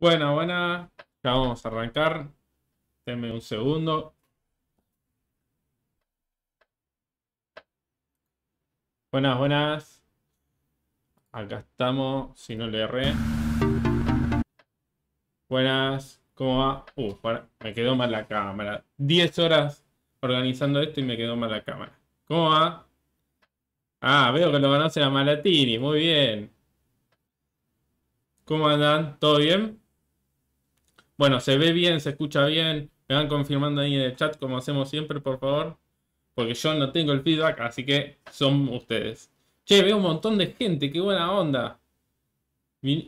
Bueno, buenas, Ya vamos a arrancar. denme un segundo. Buenas, buenas. Acá estamos, si no le erré. Buenas, ¿cómo va? Uh, me quedó mal la cámara. 10 horas organizando esto y me quedó mal la cámara. ¿Cómo va? Ah, veo que lo conocen a Malatini, muy bien. ¿Cómo andan? ¿Todo bien? Bueno, se ve bien, se escucha bien. Me van confirmando ahí en el chat como hacemos siempre, por favor. Porque yo no tengo el feedback, así que son ustedes. Che, veo un montón de gente, qué buena onda.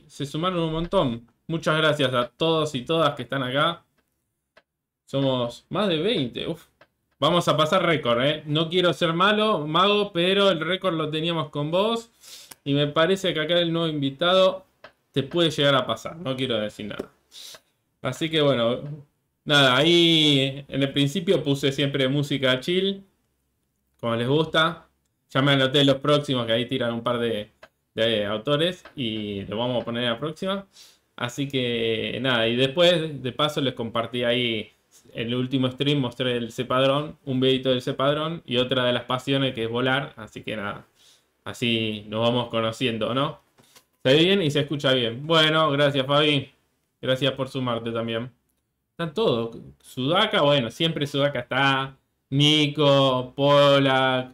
Se sumaron un montón. Muchas gracias a todos y todas que están acá. Somos más de 20. Vamos a pasar récord, ¿eh? No quiero ser malo, mago, pero el récord lo teníamos con vos. Y me parece que acá el nuevo invitado te puede llegar a pasar. No quiero decir nada. Así que bueno, nada, ahí en el principio puse siempre música chill, como les gusta. Ya me anoté los próximos, que ahí tiran un par de, autores y lo vamos a poner en la próxima. Así que nada, y después de paso les compartí ahí en el último stream, mostré el cepadrón, un videito del cepadrón y otra de las pasiones que es volar. Así que nada, así nos vamos conociendo, ¿no? Se ve bien y se escucha bien. Bueno, gracias Fabi. Gracias por sumarte también. Están todos. Sudaka, bueno, siempre Sudaka está. Nico, Polak,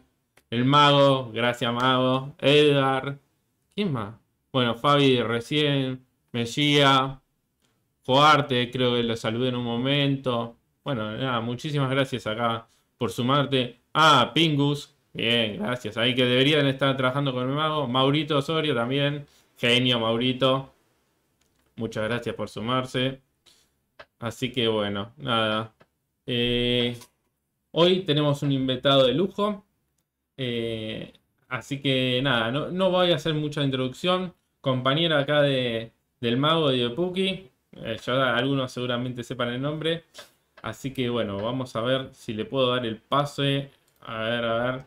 el mago, gracias mago, Edgar. ¿Quién más? Bueno, Fabi recién, Mejía, Joarte, creo que lo saludé en un momento. Bueno, nada, muchísimas gracias acá por sumarte. Ah, Pingus, bien, gracias. Ahí que deberían estar trabajando con el mago. Maurito Osorio también, genio Maurito. Muchas gracias por sumarse. Así que bueno, nada. Eh, hoy tenemos un invitado de lujo. Eh, así que nada, no, voy a hacer mucha introducción. Compañera acá de, del mago de Puki. Eh, algunos seguramente sepan el nombre. Así que bueno, vamos a ver si le puedo dar el pase. A ver, a ver.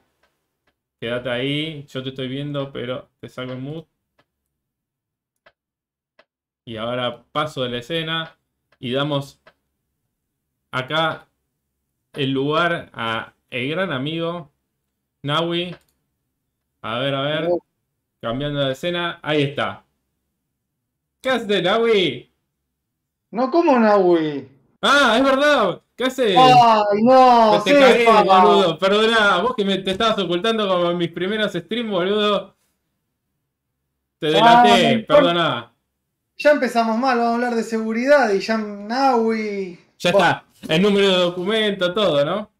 Quédate ahí. Yo te estoy viendo, pero te salgo el mood. Y ahora paso de la escena y damos acá el lugar a el gran amigo Nawi. A ver, a ver. Cambiando de escena. Ahí está. ¿Qué haces, Nawi? No como Nawi. Ah, es verdad. ¿Qué haces? Ay, no. Te cagué, boludo. Perdona, vos que me, te estabas ocultando como en mis primeros streams, boludo. Te delaté, perdona. Ya empezamos mal, vamos a hablar de seguridad y ya Naui. Ya está, el número de documento, todo, ¿no?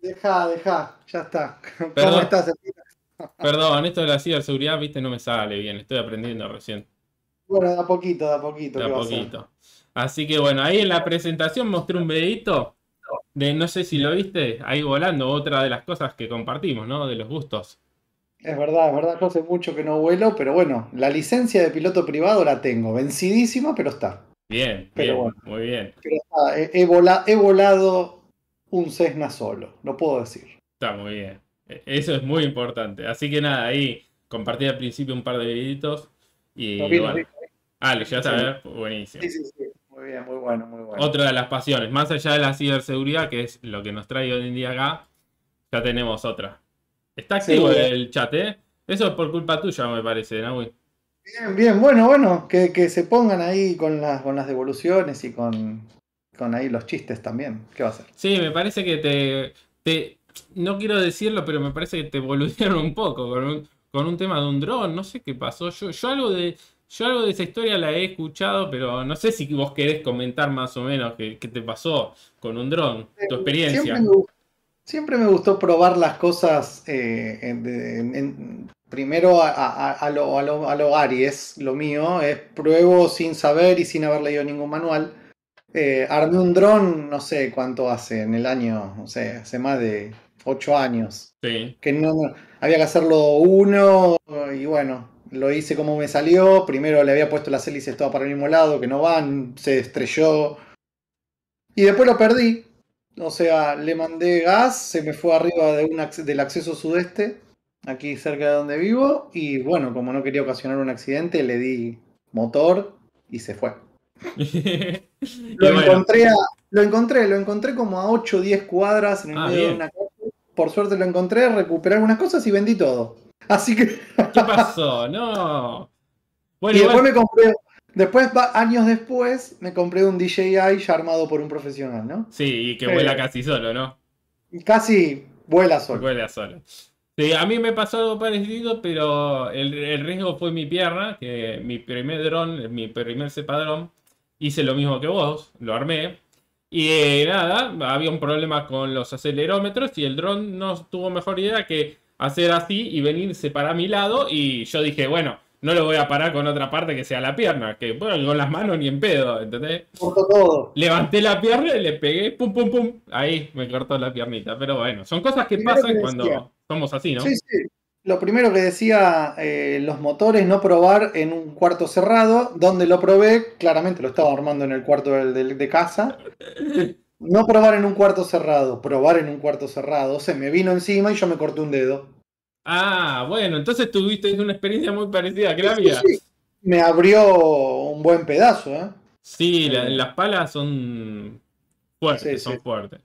Deja, deja, ya está. ¿Cómo Perdón. estás, Perdón, esto de la ciberseguridad, viste, no me sale bien, estoy aprendiendo recién. Bueno, da poquito, da poquito. Da poquito. Así que bueno, ahí en la presentación mostré un videito de, no sé si lo viste, ahí volando, otra de las cosas que compartimos, ¿no? De los gustos. Es verdad, es verdad, yo hace mucho que no vuelo, pero bueno, la licencia de piloto privado la tengo, vencidísima, pero está. Bien, pero muy bien. Pero he, volado, un Cessna solo, lo puedo decir. Está muy bien, e, eso es muy importante. Así que nada, ahí compartí al principio un par de videitos y... bueno. Ah, lo buenísimo. Sí, sí, sí. Muy bien, muy bueno, muy bueno. Otra de las pasiones, más allá de la ciberseguridad, que es lo que nos trae hoy en día acá, ya tenemos otra, Está activo el chat, ¿eh? Eso es por culpa tuya, me parece, Nahui. Bien, bien, bueno, bueno, que, se pongan ahí con las, con las devoluciones y con, con ahí los chistes también. ¿Qué va a hacer? Sí, me parece que te, No quiero decirlo, pero me parece que te evolucionó un poco con un, tema de un dron. No sé qué pasó. Yo, yo, algo de, yo algo de esa historia la he escuchado, pero no sé si vos querés comentar más o menos qué, te pasó con un dron, tu eh, experiencia. Siempre me gustó probar las cosas eh, en, primero a, lo, Aries, lo mío, es pruebo sin saber y sin haber leído ningún manual. Eh, armé un dron, no sé cuánto hace, en el año, no sé, hace más de ocho años. Sí. Que no, había que hacerlo uno y bueno, lo hice como me salió. Primero le había puesto las hélices todas para el mismo lado, que no van, se estrelló. Y después lo perdí, o sea, le mandé gas, se me fue arriba de del acceso sudeste, aquí cerca de donde vivo, y bueno, como no quería ocasionar un accidente, le di motor y se fue. lo, encontré lo encontré, lo encontré como a 8 o 10 cuadras en el ah, medio de una calle. Por suerte lo encontré, recuperé algunas cosas y vendí todo. Así que. ¿Qué pasó? No. y después me compré Después, años después, me compré un DJI ya armado por un profesional, ¿no? Sí, y que vuela eh, casi solo, ¿no? Casi vuela solo. Vuela solo. Sí, a mí me pasó algo parecido, pero el, riesgo fue mi pierna, que mi primer dron, mi primer cepadrón, hice lo mismo que vos, lo armé. Y eh, nada, había un problema con los acelerómetros y el dron no tuvo mejor idea que hacer así y venirse para mi lado. Y yo dije, bueno, no lo voy a parar con otra parte que sea la pierna, que bueno, con las manos ni en pedo, ¿entendés? todo. Levanté la pierna y le pegué, pum, pum, pum, ahí me cortó la piernita, pero bueno, son cosas que pasan cuando somos así, ¿no? Sí, sí. Lo primero que decía eh, los motores, no probar en un cuarto cerrado, donde lo probé, claramente lo estaba armando en el cuarto de, de casa. No probar en un cuarto cerrado, probar en un cuarto cerrado, se me vino encima y yo me corté un dedo. Ah, bueno, entonces tuviste una experiencia muy parecida que Me abrió un buen pedazo, ¿eh? Sí, las palas son fuertes, son fuertes.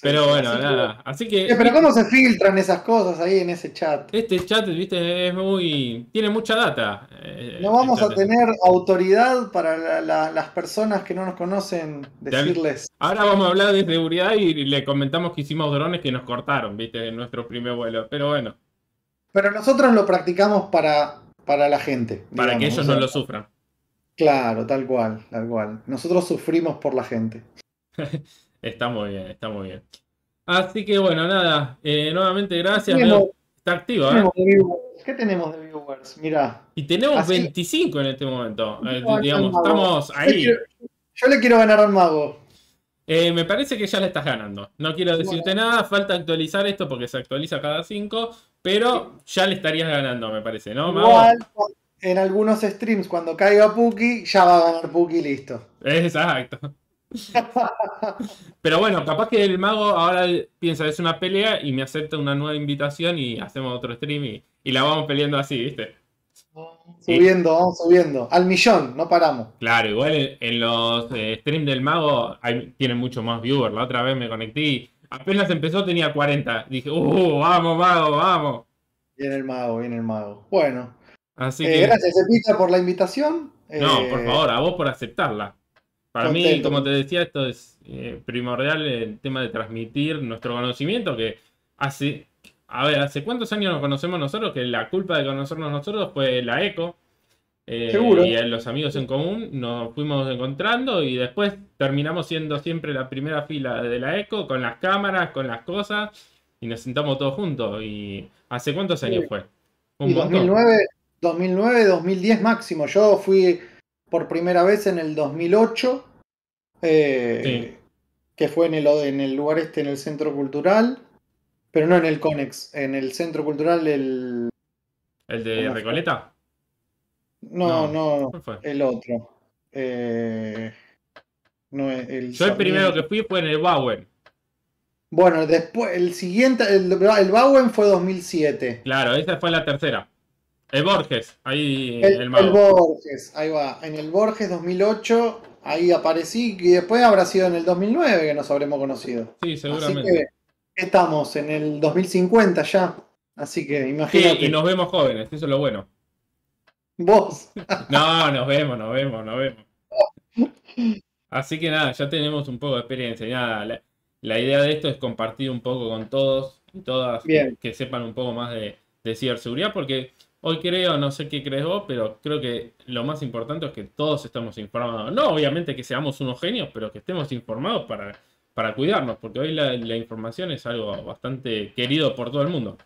Pero bueno, nada. Así que. Pero este cómo se filtran esas cosas ahí en ese chat. Este chat, viste, es muy. tiene mucha data. Eh, no vamos este a tener autoridad para las personas que no nos conocen decirles. Ahora vamos a hablar de seguridad y le comentamos que hicimos drones que nos cortaron, viste, en nuestro primer vuelo. Pero bueno. Pero nosotros lo practicamos para, para la gente. Para que ellos no lo sufran. Claro, tal cual, tal cual. Nosotros sufrimos por la gente. está muy bien, está muy bien. Así que bueno, nada, eh, nuevamente gracias. está activo, ¿eh? ¿Qué tenemos de viewers? Mira. Y tenemos 25 en este momento. Eh, digamos, estamos ahí. Yo, le quiero ganar al mago. Eh, me parece que ya le estás ganando. No quiero decirte nada, falta actualizar esto porque se actualiza cada 5. Pero ya le estarías ganando, me parece, ¿no? Igual, en algunos streams, cuando caiga Puki, ya va a ganar Puki listo. Exacto. Pero bueno, capaz que el mago ahora piensa, es una pelea y me acepta una nueva invitación y hacemos otro stream y, la vamos peleando así, ¿viste? Subiendo, vamos subiendo. Al millón, no paramos. Claro, igual en, los eh, streams del mago hay, tienen mucho más viewers. La otra vez me conecté Apenas empezó tenía 40. Dije, ¡uh! ¡Vamos, mago! ¡Vamos! Viene el mago, viene el mago. Bueno. Así eh, que... gracias, Epita, por la invitación. No, por eh, favor, a vos por aceptarla. Para mí, como te decía, esto es eh, primordial el tema de transmitir nuestro conocimiento que hace. A ver, ¿hace cuántos años nos conocemos nosotros? Que la culpa de conocernos nosotros fue la ECO, eh, y en eh, los amigos en común nos fuimos encontrando y después terminamos siendo siempre la primera fila de la ECO, con las cámaras, con las cosas, y nos sentamos todos juntos. ¿Y hace cuántos años fue? Un 2009, 2009, 2010 máximo. Yo fui por primera vez en el 2008, eh, que fue en el, en el lugar este, en el Centro Cultural, pero no en el CONEX, en el Centro Cultural, el... ¿El de Recoleta? No, no, el otro. Eh, el Yo el primero que fui fue en el Bowen. Bueno, después, el siguiente, el, Bowen fue 2007. Claro, esa fue la tercera. El Borges, ahí el, el, Borges, ahí va. En el Borges 2008, ahí aparecí y después habrá sido en el 2009 que nos habremos conocido. Sí, seguramente. estamos en el 2050 ya, así que imagínate. y nos vemos jóvenes, eso es lo bueno. Vos. No, nos vemos, nos vemos, nos vemos. Así que nada, ya tenemos un poco de experiencia. la, idea de esto es compartir un poco con todos y todas que sepan un poco más de, de ciberseguridad, porque hoy creo, no sé qué crees vos, pero creo que lo más importante es que todos estamos informados. No, obviamente que seamos unos genios, pero que estemos informados para, para cuidarnos, porque hoy la información es algo bastante querido por todo el mundo.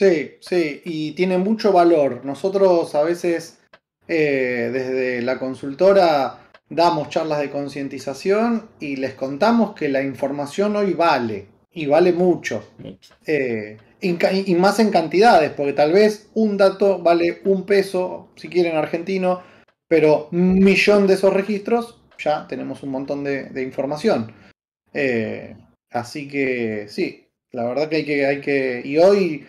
Sí, sí, y tiene mucho valor. Nosotros a veces eh, desde la consultora damos charlas de concientización y les contamos que la información hoy vale, y vale mucho. Eh, y, más en cantidades, porque tal vez un dato vale un peso, si quieren argentino, pero un millón de esos registros, ya tenemos un montón de, información. Eh, así que sí, la verdad que hay que, hay que y hoy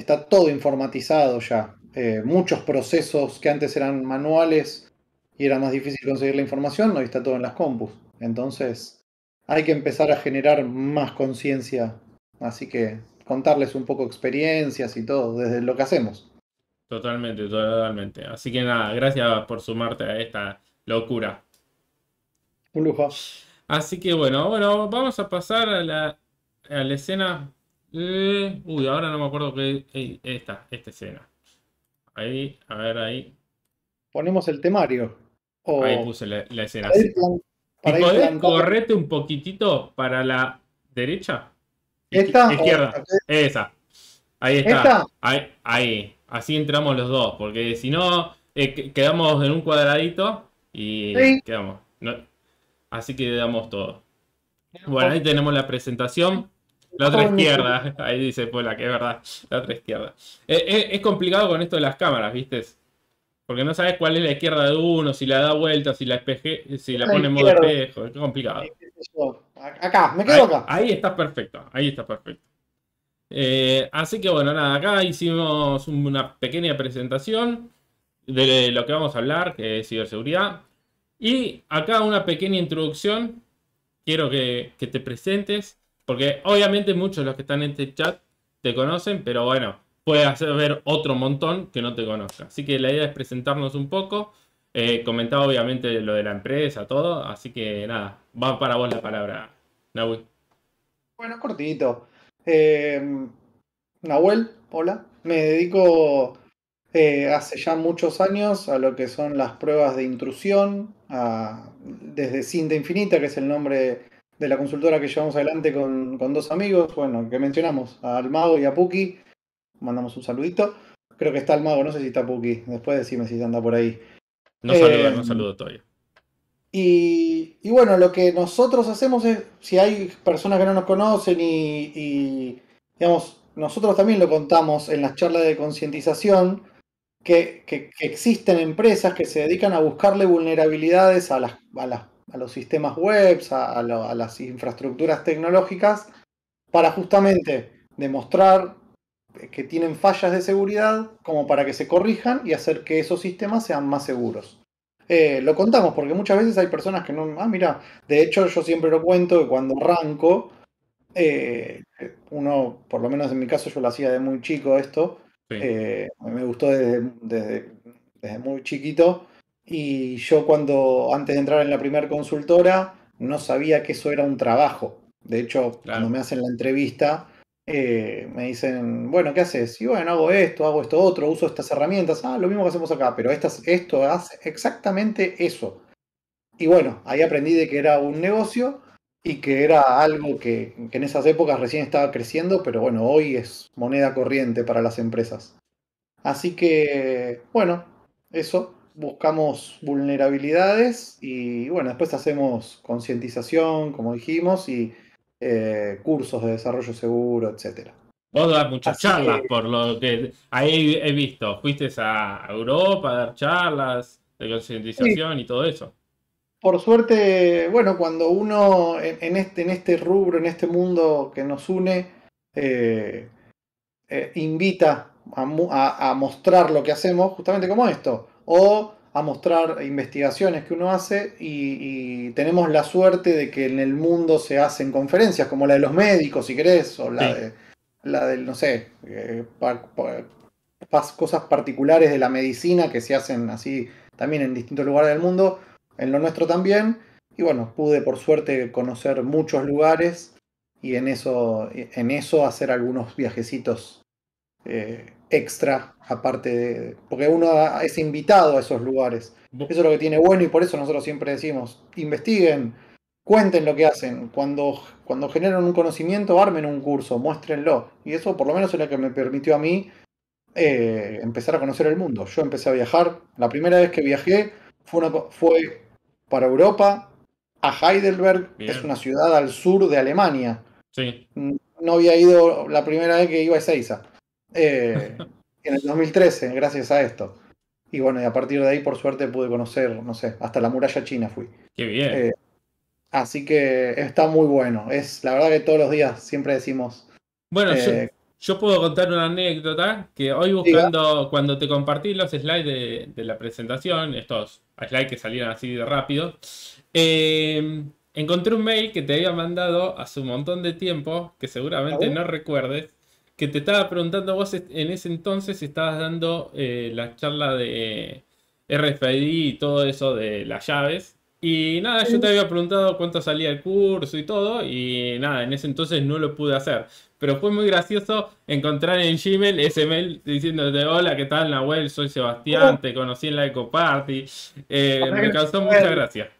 está todo informatizado ya. Eh, muchos procesos que antes eran manuales y era más difícil conseguir la información, hoy está todo en las compus. Entonces, hay que empezar a generar más conciencia. Así que contarles un poco experiencias y todo, desde lo que hacemos. Totalmente, totalmente. Así que nada, gracias por sumarte a esta locura. Un lujo. Así que bueno, bueno, vamos a pasar a la, a la escena eh, uy, ahora no me acuerdo que está esta, esta escena. Ahí, a ver, ahí. Ponemos el temario. ahí puse la, escena. podés correte un poquitito para la derecha? ¿Esta? Izquierda. Esa. Ahí está. Ahí, ahí. Así entramos los dos. Porque si no, eh, quedamos en un cuadradito y quedamos. Así que damos todo. Bueno, ahí tenemos la presentación. La otra izquierda, ahí dice Pola, que es verdad, la otra izquierda. Eh, eh, es complicado con esto de las cámaras, ¿viste? Porque no sabes cuál es la izquierda de uno, si la da vuelta, si la, espeje, si la, pone en modo espejo, es complicado. Acá, me quedo ahí, acá. Ahí está perfecto, ahí está perfecto. Eh, así que bueno, nada, acá hicimos una pequeña presentación de lo que vamos a hablar, que es ciberseguridad. Y acá una pequeña introducción, quiero que, que te presentes porque obviamente muchos de los que están en este chat te conocen, pero bueno, puede hacer ver otro montón que no te conozca. Así que la idea es presentarnos un poco, eh, comentar obviamente lo de la empresa, todo. Así que nada, va para vos la palabra, Nahuel. Bueno, cortito. Eh, Nahuel, hola. Me dedico eh, hace ya muchos años a lo que son las pruebas de intrusión, desde Cinta Infinita, que es el nombre de la consultora que llevamos adelante con, dos amigos, bueno, que mencionamos, al Mago y a Puki. Mandamos un saludito. Creo que está el Mago, no sé si está Puki. Después decime si anda por ahí. No saludo, eh, no saludo todavía. Y, y, bueno, lo que nosotros hacemos es, si hay personas que no nos conocen y, digamos, nosotros también lo contamos en las charlas de concientización, que, existen empresas que se dedican a buscarle vulnerabilidades a las, a las a los sistemas web, a, las infraestructuras tecnológicas, para justamente demostrar que tienen fallas de seguridad, como para que se corrijan y hacer que esos sistemas sean más seguros. Eh, lo contamos porque muchas veces hay personas que no. Ah, mira, de hecho, yo siempre lo cuento que cuando arranco, eh, uno, por lo menos en mi caso, yo lo hacía de muy chico esto. Eh, me gustó desde, desde muy chiquito y yo cuando, antes de entrar en la primera consultora, no sabía que eso era un trabajo. De hecho, cuando me hacen la entrevista, eh, me dicen, bueno, ¿qué haces? Y bueno, hago esto, hago esto otro, uso estas herramientas, ah, lo mismo que hacemos acá, pero estas, esto hace exactamente eso. Y bueno, ahí aprendí de que era un negocio y que era algo que en esas épocas recién estaba creciendo, pero bueno, hoy es moneda corriente para las empresas. Así que, bueno, eso buscamos vulnerabilidades y bueno, después hacemos concientización, como dijimos, y eh, cursos de desarrollo seguro, etcétera. Vos das muchas charlas, por lo que ahí he visto. Fuiste a Europa a dar charlas de concientización y todo eso. Por suerte, bueno, cuando uno en, este, en este rubro, en este mundo que nos une, eh, eh, invita a, mostrar lo que hacemos, justamente como esto, o a mostrar investigaciones que uno hace y, tenemos la suerte de que en el mundo se hacen conferencias como la de los médicos, si querés, o la de la del, no sé, eh, cosas particulares de la medicina que se hacen así también en distintos lugares del mundo, en lo nuestro también. Y bueno, pude por suerte conocer muchos lugares y en eso, en eso hacer algunos viajecitos eh, extra, aparte de. Porque uno es invitado a esos lugares. Eso es lo que tiene bueno y por eso nosotros siempre decimos: investiguen, cuenten lo que hacen. Cuando, cuando generan un conocimiento, armen un curso, muéstrenlo. Y eso, por lo menos, es lo que me permitió a mí eh, empezar a conocer el mundo. Yo empecé a viajar. La primera vez que viajé fue, para Europa, a Heidelberg, que es una ciudad al sur de Alemania. Sí. Mm, no había ido la primera vez que iba a Ezeiza. Eh, en el 2013, gracias a esto. Y bueno, y a partir de ahí, por suerte, pude conocer, no sé, hasta la muralla china fui. bien. Eh, así que está muy bueno. Es la verdad que todos los días siempre decimos. Bueno, yo, eh, puedo contar una anécdota que hoy buscando, cuando te compartí los slides de, la presentación, estos slides que salían así de rápido, encontré un mail que te había mandado hace un montón de tiempo, que seguramente no recuerdes, que te estaba preguntando vos en ese entonces estabas dando eh, la charla de eh, RFID y todo eso de las llaves. Y nada, yo te había preguntado cuánto salía el curso y todo, y nada, en ese entonces no lo pude hacer. Pero fue muy gracioso encontrar en Gmail ese mail diciéndote, hola, ¿qué tal web, Soy Sebastián, te conocí en la Ecoparty, eh, me causó mucha gracia.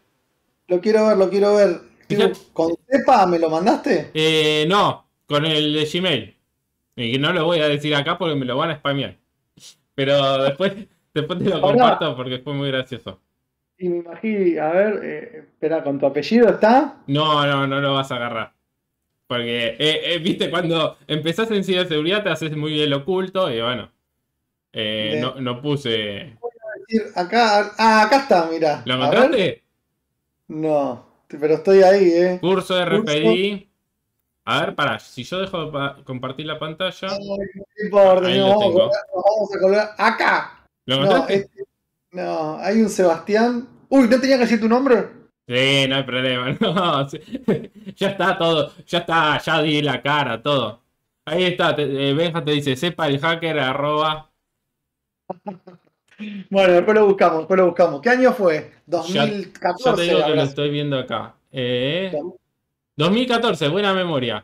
Lo quiero ver, lo quiero ver. ¿Con CEPA me lo mandaste? no, con el de Gmail. Y no lo voy a decir acá porque me lo van a spamear. Pero después, te lo comparto porque fue muy gracioso. Y me imagino, a ver, eh, espera, ¿con tu apellido está? No, no, no lo vas a agarrar. Porque, eh, eh, viste, cuando empezás en ciberseguridad te haces muy lo oculto y bueno. no, no, puse. Voy a decir acá. Ah, acá está, mira. ¿Lo encontraste? No, pero estoy ahí, ¿eh? Curso de RPI. A ver, pará, si yo dejo de compartir la pantalla. No, ¡Acá! Este, no, hay un Sebastián. Uy, ¿no tenía que decir tu nombre? Sí, no hay problema. No, ya está todo, ya está, ya di la cara, todo. Ahí está, eh, Benja te dice, sepa el hacker arroba. Bueno, después lo buscamos, después lo buscamos. ¿Qué año fue? 2014. Yo te digo que lo estoy viendo acá. Eh, 2014, buena memoria.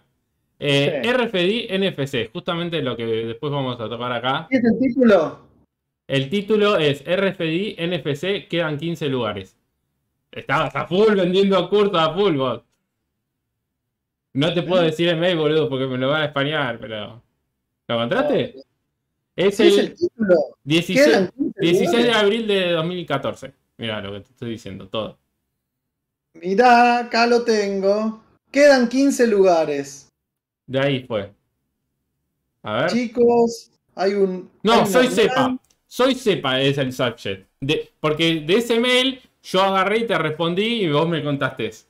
Eh, RFD NFC, justamente lo que después vamos a tocar acá. ¿Qué es el título? El título es RFD NFC, quedan 15 lugares. Estabas a full vendiendo cursos a full, vos. No te puedo ah. decir el mail, boludo, porque me lo van a españar, pero. ¿Lo encontraste? Ah, es, el, es el título? 16, 16 de abril de 2014. mira lo que te estoy diciendo, todo. Mirá, acá lo tengo. Quedan 15 lugares. De ahí fue. A ver. Chicos, hay un. No, soy sepa. Soy sepa es el subject. De, porque de ese mail yo agarré y te respondí y vos me contaste.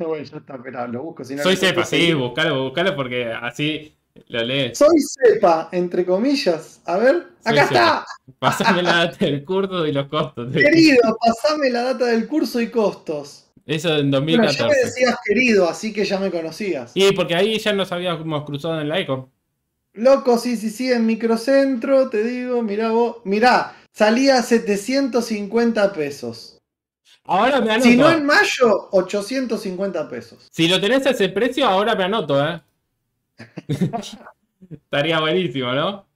Bueno, ya está, lo busco. soy sepa, sí, buscalo, buscalo porque así lo lees. Soy sepa, entre comillas. A ver, acá está. Pasame la data del curso y los costos. Querido, pasame la data del curso y costos. Eso en 2014. Pero ya me decías querido, así que ya me conocías. Y porque ahí ya nos habíamos cruzado en la ECO. Loco, sí, sí, sí, en microcentro, te digo, mirá vos. Mirá, salía 750 pesos. Ahora me anoto. Si no en mayo, 850 pesos. Si lo tenés a ese precio, ahora me anoto, ¿eh? Estaría buenísimo, ¿no?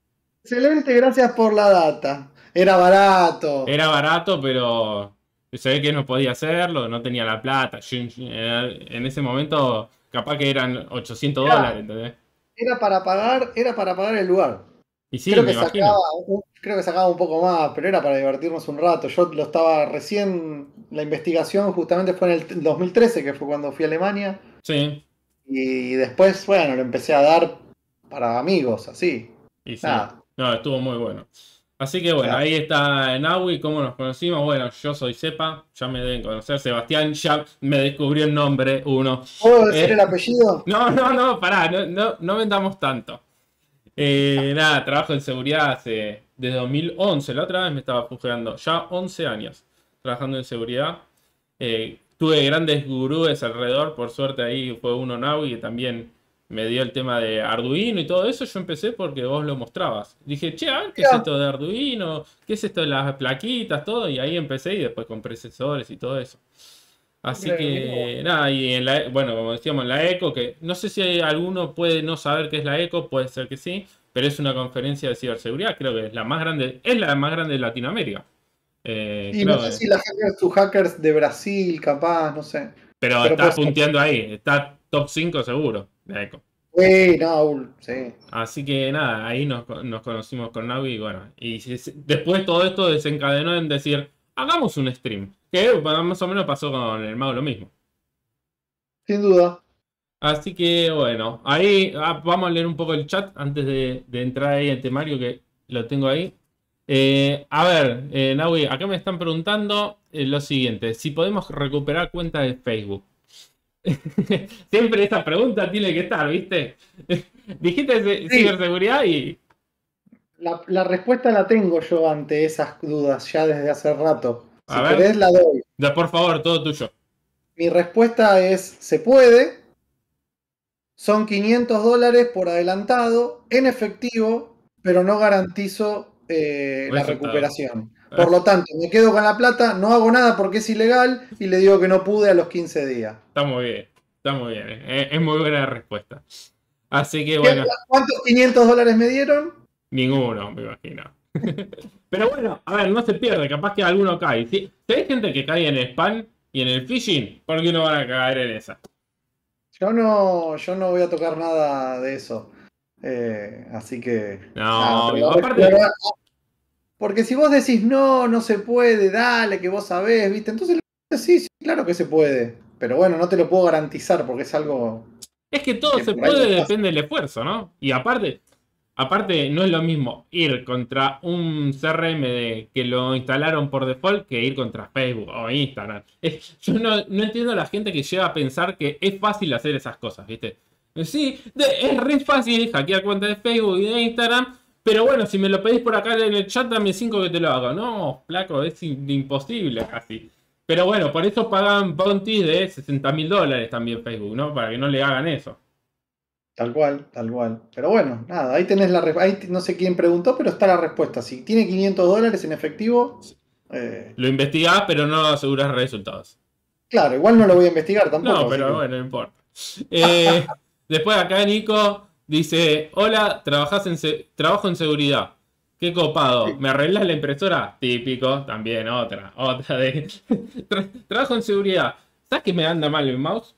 Excelente, gracias por la data. Era barato. Era barato, pero se que no podía hacerlo, no tenía la plata. Eh, en ese momento, capaz que eran 800 dólares. ¿entendés? Era para pagar, era para pagar el lugar. Y sí, creo, que sacaba, creo que sacaba un poco más, pero era para divertirnos un rato. Yo lo estaba recién, la investigación justamente fue en el 2013, que fue cuando fui a Alemania. Sí. Y después, bueno, lo empecé a dar para amigos, así. Y sí. No, estuvo muy bueno. Así que bueno, ahí está Naui, cómo nos conocimos. Bueno, yo soy sepa ya me deben conocer. Sebastián ya me descubrió el nombre, uno. ¿Puedo eh, decir el apellido? No, no, no, pará, no, no, vendamos tanto. Eh, nada, trabajo en seguridad desde 2011, la otra vez me estaba jugando, ya 11 años trabajando en seguridad. Eh, tuve grandes gurúes alrededor, por suerte ahí fue uno Naui que también me dio el tema de Arduino y todo eso, yo empecé porque vos lo mostrabas. Dije, che, ¿qué es esto de Arduino? ¿Qué es esto de las plaquitas? Todo, y ahí empecé y después con procesores y todo eso. Así que, nada, y en la, bueno, como decíamos, la ECO, que no sé si hay, alguno puede no saber qué es la ECO, puede ser que sí, pero es una conferencia de ciberseguridad, creo que es la más grande, es la más grande de Latinoamérica. y eh, no sé si la hackers hackers de Brasil, capaz, no sé. Pero, está punteando ahí, está top 5 seguro. Así que nada, ahí nos, conocimos con Naui y bueno, y después todo esto desencadenó en decir, hagamos un stream, que más o menos pasó con el mago lo mismo. Sin duda. Así que bueno, ahí ah, vamos a leer un poco el chat antes de, entrar ahí en temario que lo tengo ahí. Eh, a ver, eh, Naui, acá me están preguntando eh, lo siguiente, si podemos recuperar cuenta de Facebook. Siempre esta pregunta tiene que estar, ¿viste? Dijiste ciberseguridad y. La, respuesta la tengo yo ante esas dudas ya desde hace rato. A si ver, querés, la doy. por favor, todo tuyo. Mi respuesta es: se puede. Son 500 dólares por adelantado, en efectivo, pero no garantizo eh, la recuperación. Por lo tanto, me quedo con la plata, no hago nada porque es ilegal y le digo que no pude a los 15 días. Está muy bien, está muy bien. Eh, es, muy buena la respuesta. Así que bueno. ¿Cuántos 500 dólares me dieron? Ninguno, me imagino. Pero bueno, a ver, no se pierde, capaz que alguno cae. Si, hay gente que cae en spam y en el phishing, ¿por qué no van a caer en esa? Yo no, yo no voy a tocar nada de eso. Eh, así que. No, aparte. Porque si vos decís, no, no se puede, dale, que vos sabés, ¿viste? Entonces, sí, claro que se puede. Pero bueno, no te lo puedo garantizar porque es algo... Es que todo se puede, depende del esfuerzo, ¿no? Y aparte, aparte, no es lo mismo ir contra un CRM que lo instalaron por default que ir contra Facebook o Instagram. yo no, entiendo a la gente que llega a pensar que es fácil hacer esas cosas, ¿viste? Sí, es re fácil hackear cuenta de Facebook y de Instagram pero bueno, si me lo pedís por acá en el chat, dame cinco que te lo hago. No, flaco, es imposible casi. Pero bueno, por eso pagan bounties de 60 mil dólares también Facebook, ¿no? Para que no le hagan eso. Tal cual, tal cual. Pero bueno, nada, ahí tenés la respuesta. No sé quién preguntó, pero está la respuesta. Si tiene 500 dólares en efectivo. Eh, lo investigás, pero no aseguras resultados. Claro, igual no lo voy a investigar tampoco. No, pero bueno, no importa. Eh, después acá Nico Dice, hola, trabajás en trabajo en seguridad. Qué copado. ¿Me arreglas la impresora? Típico, también otra, otra de... trabajo en seguridad. ¿Sabes que me anda mal el mouse?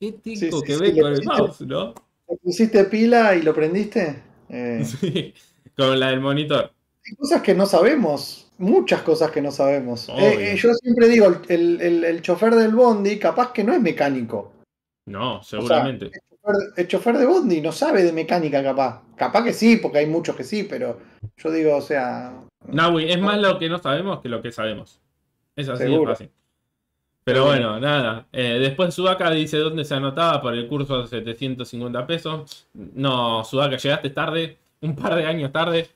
¿Qué tico que ve con el mouse, no? ¿Le pusiste pila y lo prendiste? Eh. Sí, con la del monitor. Hay cosas que no sabemos, muchas cosas que no sabemos. Eh, eh, yo siempre digo, el, el, chofer del bondi capaz que no es mecánico. No, seguramente el chofer de Bondi no sabe de mecánica capaz. Capaz que sí, porque hay muchos que sí, pero yo digo, o sea... Nahui, es más lo que no sabemos que lo que sabemos. Es así de fácil. Pero bueno, nada. Eh, después Sudaka dice dónde se anotaba por el curso de 750 pesos. No, Sudaka, llegaste tarde, un par de años tarde.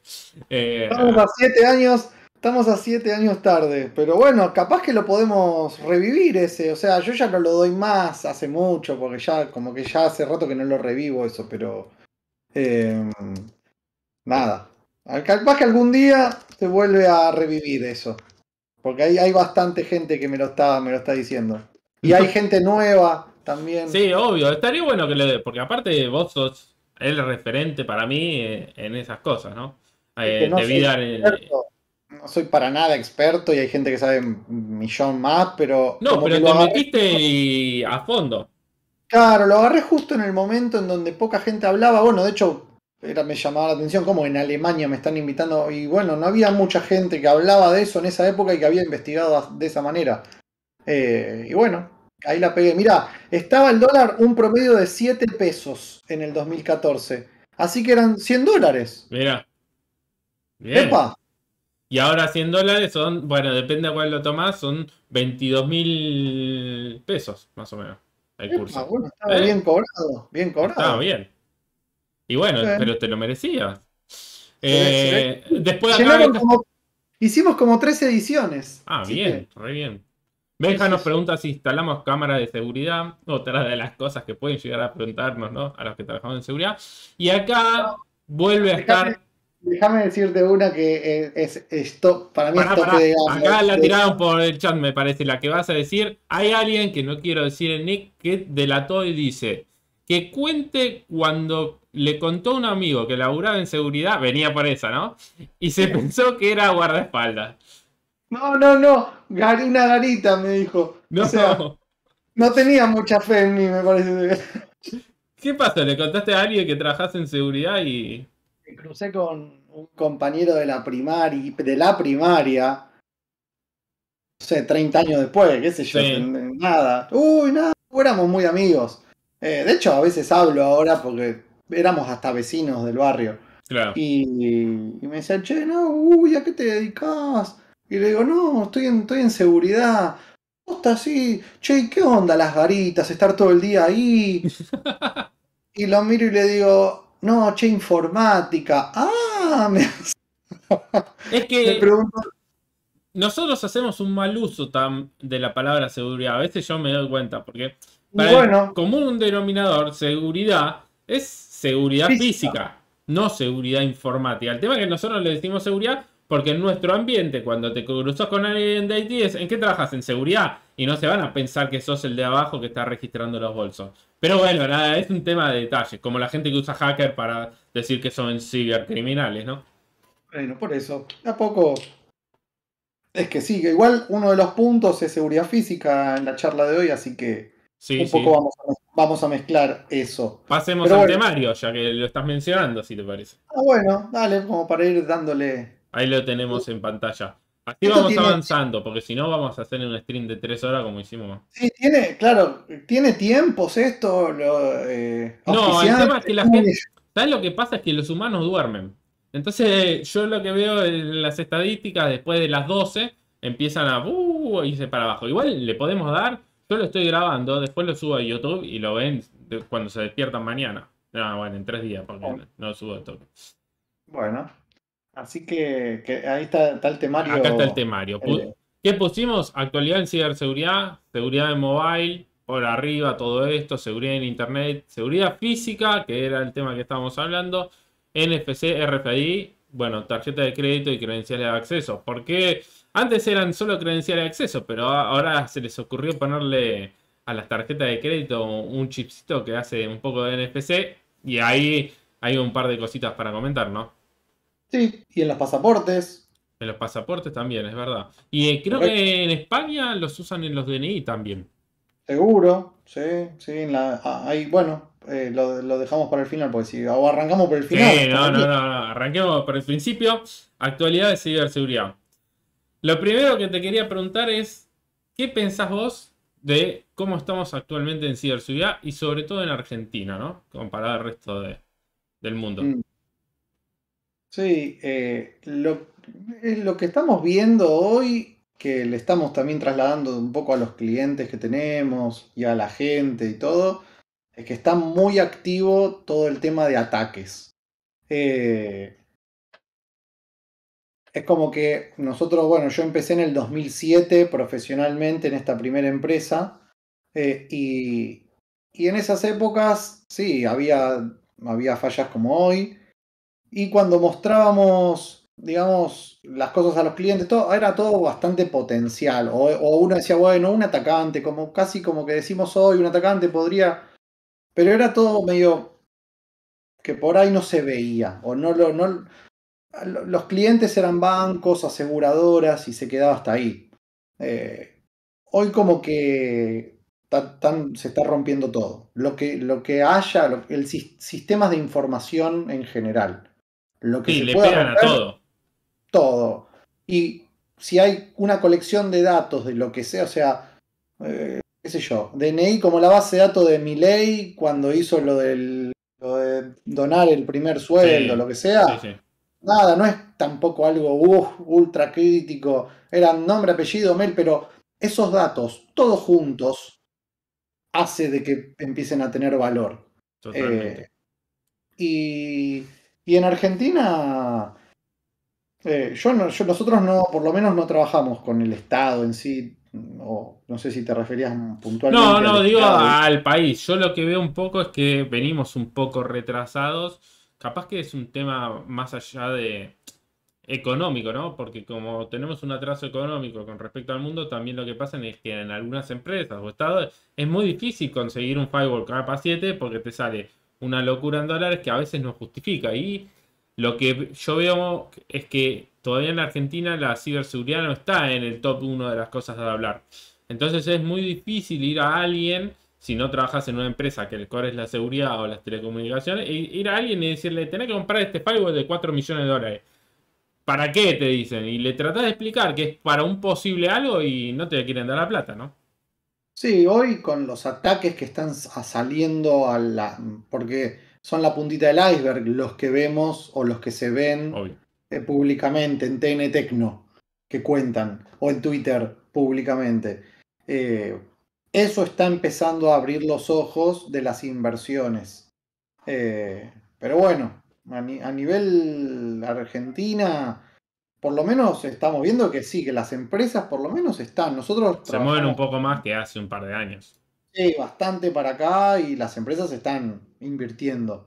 Eh, Estamos a años Estamos a siete años tarde, pero bueno, capaz que lo podemos revivir ese. O sea, yo ya no lo doy más hace mucho, porque ya, como que ya hace rato que no lo revivo eso, pero. Eh, nada. Capaz que algún día se vuelve a revivir eso. Porque hay, hay bastante gente que me lo está, me lo está diciendo. Y hay gente nueva también. Sí, obvio. Estaría bueno que le dé, porque aparte vos sos el referente para mí eh, en esas cosas, ¿no? de eh, vida no soy para nada experto y hay gente que sabe un millón más, pero. No, pero te metiste y a fondo. Claro, lo agarré justo en el momento en donde poca gente hablaba. Bueno, de hecho, me llamaba la atención cómo en Alemania me están invitando. Y bueno, no había mucha gente que hablaba de eso en esa época y que había investigado de esa manera. Eh, y bueno, ahí la pegué. Mirá, estaba el dólar un promedio de 7 pesos en el 2014. Así que eran 100 dólares. Mirá. Epa, y ahora 100 dólares son, bueno, depende de cuál lo tomás, son 22 mil pesos, más o menos. El ah, curso. Bueno, estaba ¿Eh? bien cobrado, bien cobrado. Estaba bien. Y bueno, pero te lo merecías. Eh, después hicimos como tres ediciones. Ah, bien, muy re bien. Benja nos pregunta si instalamos cámaras de seguridad, otra de las cosas que pueden llegar a preguntarnos, ¿no? A los que trabajamos en seguridad. Y acá vuelve a estar Déjame decirte una que eh, es, esto para mí es Acá la tiraron por el chat, me parece, la que vas a decir. Hay alguien que no quiero decir el nick que delató y dice que cuente cuando le contó a un amigo que laburaba en seguridad, venía por esa, ¿no? Y se pensó que era guardaespaldas. No, no, no, Garina garita me dijo. No, o no tenía mucha fe en mí, me parece. ¿Qué pasó? ¿Le contaste a alguien que trabajas en seguridad y crucé con un compañero de la primaria, de la primaria, no sé, 30 años después, qué sé yo, nada. Uy, nada, éramos muy amigos. Eh, de hecho, a veces hablo ahora porque éramos hasta vecinos del barrio. Claro. Y, me decían, che, no, uy, ¿a qué te dedicas? Y le digo, no, estoy en, estoy en seguridad. está así, che, ¿qué onda las garitas? Estar todo el día ahí. y lo miro y le digo, no, che, informática. Ah, me... es que nosotros hacemos un mal uso de la palabra seguridad. A veces yo me doy cuenta, porque para bueno, el común denominador, seguridad es seguridad física. no seguridad informática. El tema es que nosotros le decimos seguridad porque en nuestro ambiente, cuando te cruzas con alguien de IT, es ¿en qué trabajas? En seguridad y no se van a pensar que sos el de abajo que está registrando los bolsos. Pero bueno, nada, es un tema de detalle, como la gente que usa hacker para decir que son cibercriminales, ¿no? Bueno, por eso, a poco es que sí, igual uno de los puntos es seguridad física en la charla de hoy, así que un poco vamos a, mezclar eso. Pasemos al temario, ya que lo estás mencionando, si te parece. Ah, bueno, dale, como para ir dándole. Ahí lo tenemos en pantalla. Así vamos avanzando, porque si no vamos a hacer un stream de tres horas como hicimos. Sí, tiene, claro, tiene tiempos esto. Lo, eh, no, el tema es que la gente. ¿Sabes lo que pasa? Es que los humanos duermen. Entonces, yo lo que veo en las estadísticas, después de las 12, empiezan a uh, irse para abajo. Igual le podemos dar, yo lo estoy grabando, después lo subo a YouTube y lo ven cuando se despiertan mañana. No, ah, bueno, en tres días, porque no, lo subo a YouTube. Bueno, Así que, ahí está, el temario. Acá está el temario. ¿Qué pusimos? Actualidad en ciberseguridad, seguridad de mobile, por arriba todo esto, seguridad en internet, seguridad física, que era el tema que estábamos hablando, NFC, RFID, bueno, tarjeta de crédito y credenciales de acceso. Porque antes eran solo credenciales de acceso, pero ahora se les ocurrió ponerle a las tarjetas de crédito un chipcito que hace un poco de NFC y ahí hay un par de cositas para comentar, ¿no? Sí, y en los pasaportes. En los pasaportes también, es verdad. Y eh, creo que en España los usan en los DNI también. Seguro, sí, sí. Ah, ahí, bueno, eh, lo, dejamos para el final, porque si o arrancamos por el final. Sí, no, no, no, arranquemos por el principio. Actualidad de ciberseguridad. Lo primero que te quería preguntar es, ¿qué pensás vos de cómo estamos actualmente en ciberseguridad y sobre todo en Argentina, ¿no? Comparado al resto del mundo. Mm. Sí, eh, lo, que estamos viendo hoy, que le estamos también trasladando un poco a los clientes que tenemos y a la gente y todo, es que está muy activo todo el tema de ataques. Eh, es como que nosotros, bueno, yo empecé en el 2007 profesionalmente en esta primera empresa eh, y, en esas épocas, sí, había fallas como hoy. Y cuando mostrábamos, digamos, las cosas a los clientes, todo, era todo bastante potencial. O, uno decía, bueno, un atacante, como casi como que decimos hoy, un atacante podría. Pero era todo medio que por ahí no se veía. O no lo. los clientes eran bancos, aseguradoras y se quedaba hasta ahí. Eh, hoy como que se está rompiendo todo. Lo que, lo que haya, el sistemas de información en general. Lo que le pegan a todo. Todo. Y si hay una colección de datos de lo que sea, o sea, eh, qué sé yo, DNI como la base de datos de Miley cuando hizo lo del de donar el primer sueldo, lo que sea. Nada, no es tampoco algo ultra crítico. era nombre, apellido, mail, pero esos datos, todos juntos, hace de que empiecen a tener valor. Totalmente. Eh, y y en Argentina, eh, yo, nosotros no, por lo menos no trabajamos con el Estado en sí, o no sé si te referías puntualmente. No, no, digo al país. Yo lo que veo un poco es que venimos un poco retrasados. Capaz que es un tema más allá de económico, ¿no? Porque como tenemos un atraso económico con respecto al mundo, también lo que pasa es que en algunas empresas o estados es muy difícil conseguir un firewall capa 7 porque te sale una locura en dólares que a veces no justifica. Y lo que yo veo es que todavía en Argentina la ciberseguridad no está en el top 1 de las cosas a hablar. Entonces es muy difícil ir a alguien, si no trabajas en una empresa que el core es la seguridad o las telecomunicaciones, ir a alguien y decirle, tenés que comprar este firewall de 4 millones de dólares. ¿Para qué? Te dicen. Y le tratás de explicar que es para un posible algo y no te quieren dar la plata, ¿no? Sí, hoy con los ataques que están saliendo a la. porque son la puntita del iceberg los que vemos o los que se ven eh, públicamente en TN que cuentan o en Twitter públicamente. Eh, eso está empezando a abrir los ojos de las inversiones. Eh, pero bueno, a, a nivel Argentina por lo menos estamos viendo que sí, que las empresas por lo menos están. Nosotros se mueven un poco más que hace un par de años. Sí, bastante para acá y las empresas están invirtiendo.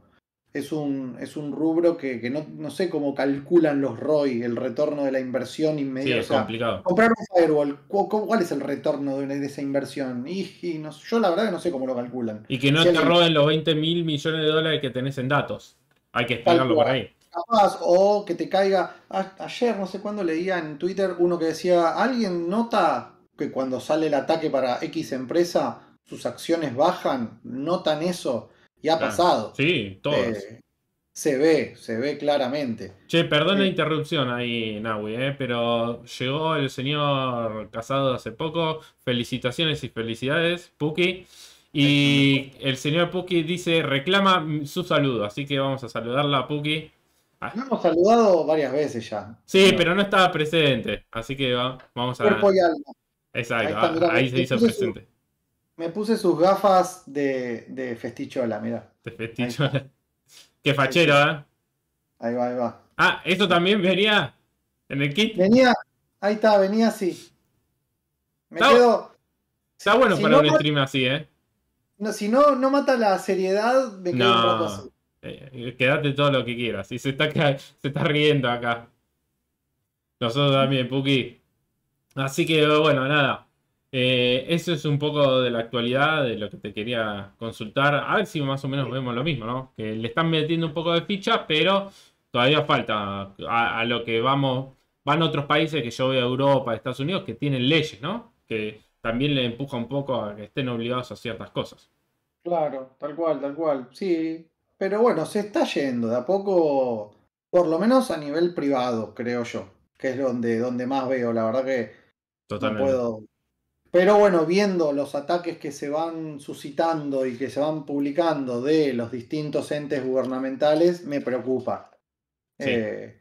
Es un, es un rubro que, no, sé cómo calculan los ROI, el retorno de la inversión inmediata. Sí, es complicado. Comprar un firewall, ¿cuál es el retorno de, esa inversión? Y, yo la verdad que no sé cómo lo calculan. Y que no te roben los 20 mil millones de dólares que tenés en datos. Hay que explicarlo por ahí o que te caiga. ayer, no sé cuándo leía en Twitter uno que decía: ¿Alguien nota que cuando sale el ataque para X empresa, sus acciones bajan? ¿Notan eso? Y ha pasado. Sí, todo. Eh, se ve, se ve claramente. Che, perdón la eh. interrupción ahí, Nahui, eh, pero llegó el señor casado hace poco. Felicitaciones y felicidades, Puki. Y el señor Puki dice, reclama su saludo, así que vamos a saludarla a Puki. Nos ah. hemos saludado varias veces ya. Sí, pero no estaba presente, así que vamos a ver. Cuerpo y alma. Exacto, ahí, ah, se hizo presente. me puse sus gafas de, de festichola, mira. De festichola. Qué fachero, ¿eh? Ahí va, ahí va. Ah, ¿esto también venía en el kit? Venía, ahí está, venía así. Me quedo. Está bueno para un stream así, ¿eh? No, si no, no mata la seriedad, me quedo no. un poco así. Eh, eh, quédate todo lo que quieras. Y se está, se está riendo acá. Nosotros también, Puki. Así que bueno, nada. Eh, eso es un poco de la actualidad, de lo que te quería consultar. A ver si más o menos vemos lo mismo, ¿no? Que le están metiendo un poco de ficha, pero todavía falta a, a lo que vamos. Van otros países que yo veo Europa, Estados Unidos, que tienen leyes, ¿no? Que también le empuja un poco a que estén obligados a ciertas cosas. Claro, tal cual, tal cual. Sí, pero bueno, se está yendo de a poco, por lo menos a nivel privado, creo yo, que es donde, donde más veo, la verdad que Totalmente. puedo... Pero bueno, viendo los ataques que se van suscitando y que se van publicando de los distintos entes gubernamentales, me preocupa. Eh,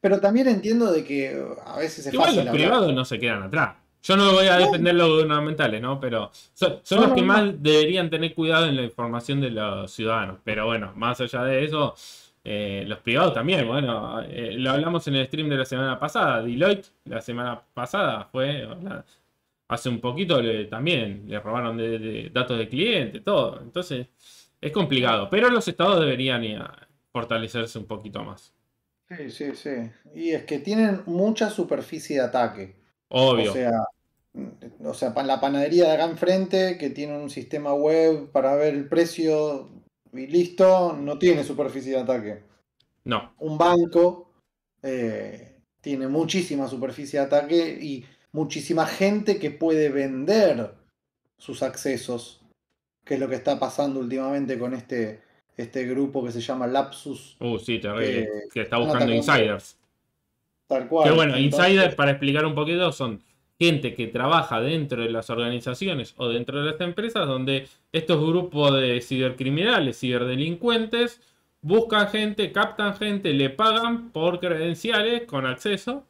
pero también entiendo de que uh, a veces se Igual la los privados no se quedan atrás. Yo no voy a defender los gubernamentales, ¿no? Pero son, los que más deberían tener cuidado en la información de los ciudadanos. Pero bueno, más allá de eso, eh, los privados también, bueno, eh, lo hablamos en el stream de la semana pasada. Deloitte, la semana pasada fue, hace un poquito también le robaron de, datos de cliente, todo. Entonces, es complicado. Pero los estados deberían eh, fortalecerse un poquito más. Sí, sí, sí. Y es que tienen mucha superficie de ataque. Obvio. O sea, o sea, la panadería de acá enfrente, que tiene un sistema web para ver el precio y listo, no tiene superficie de ataque. No. Un banco eh, tiene muchísima superficie de ataque y muchísima gente que puede vender sus accesos, que es lo que está pasando últimamente con este, este grupo que se llama Lapsus. Uh, sí, Que, está buscando insiders. Tal cual. Pero bueno, insiders, para explicar un poquito, son gente que trabaja dentro de las organizaciones o dentro de las empresas donde estos grupos de cibercriminales, ciberdelincuentes, buscan gente, captan gente, le pagan por credenciales con acceso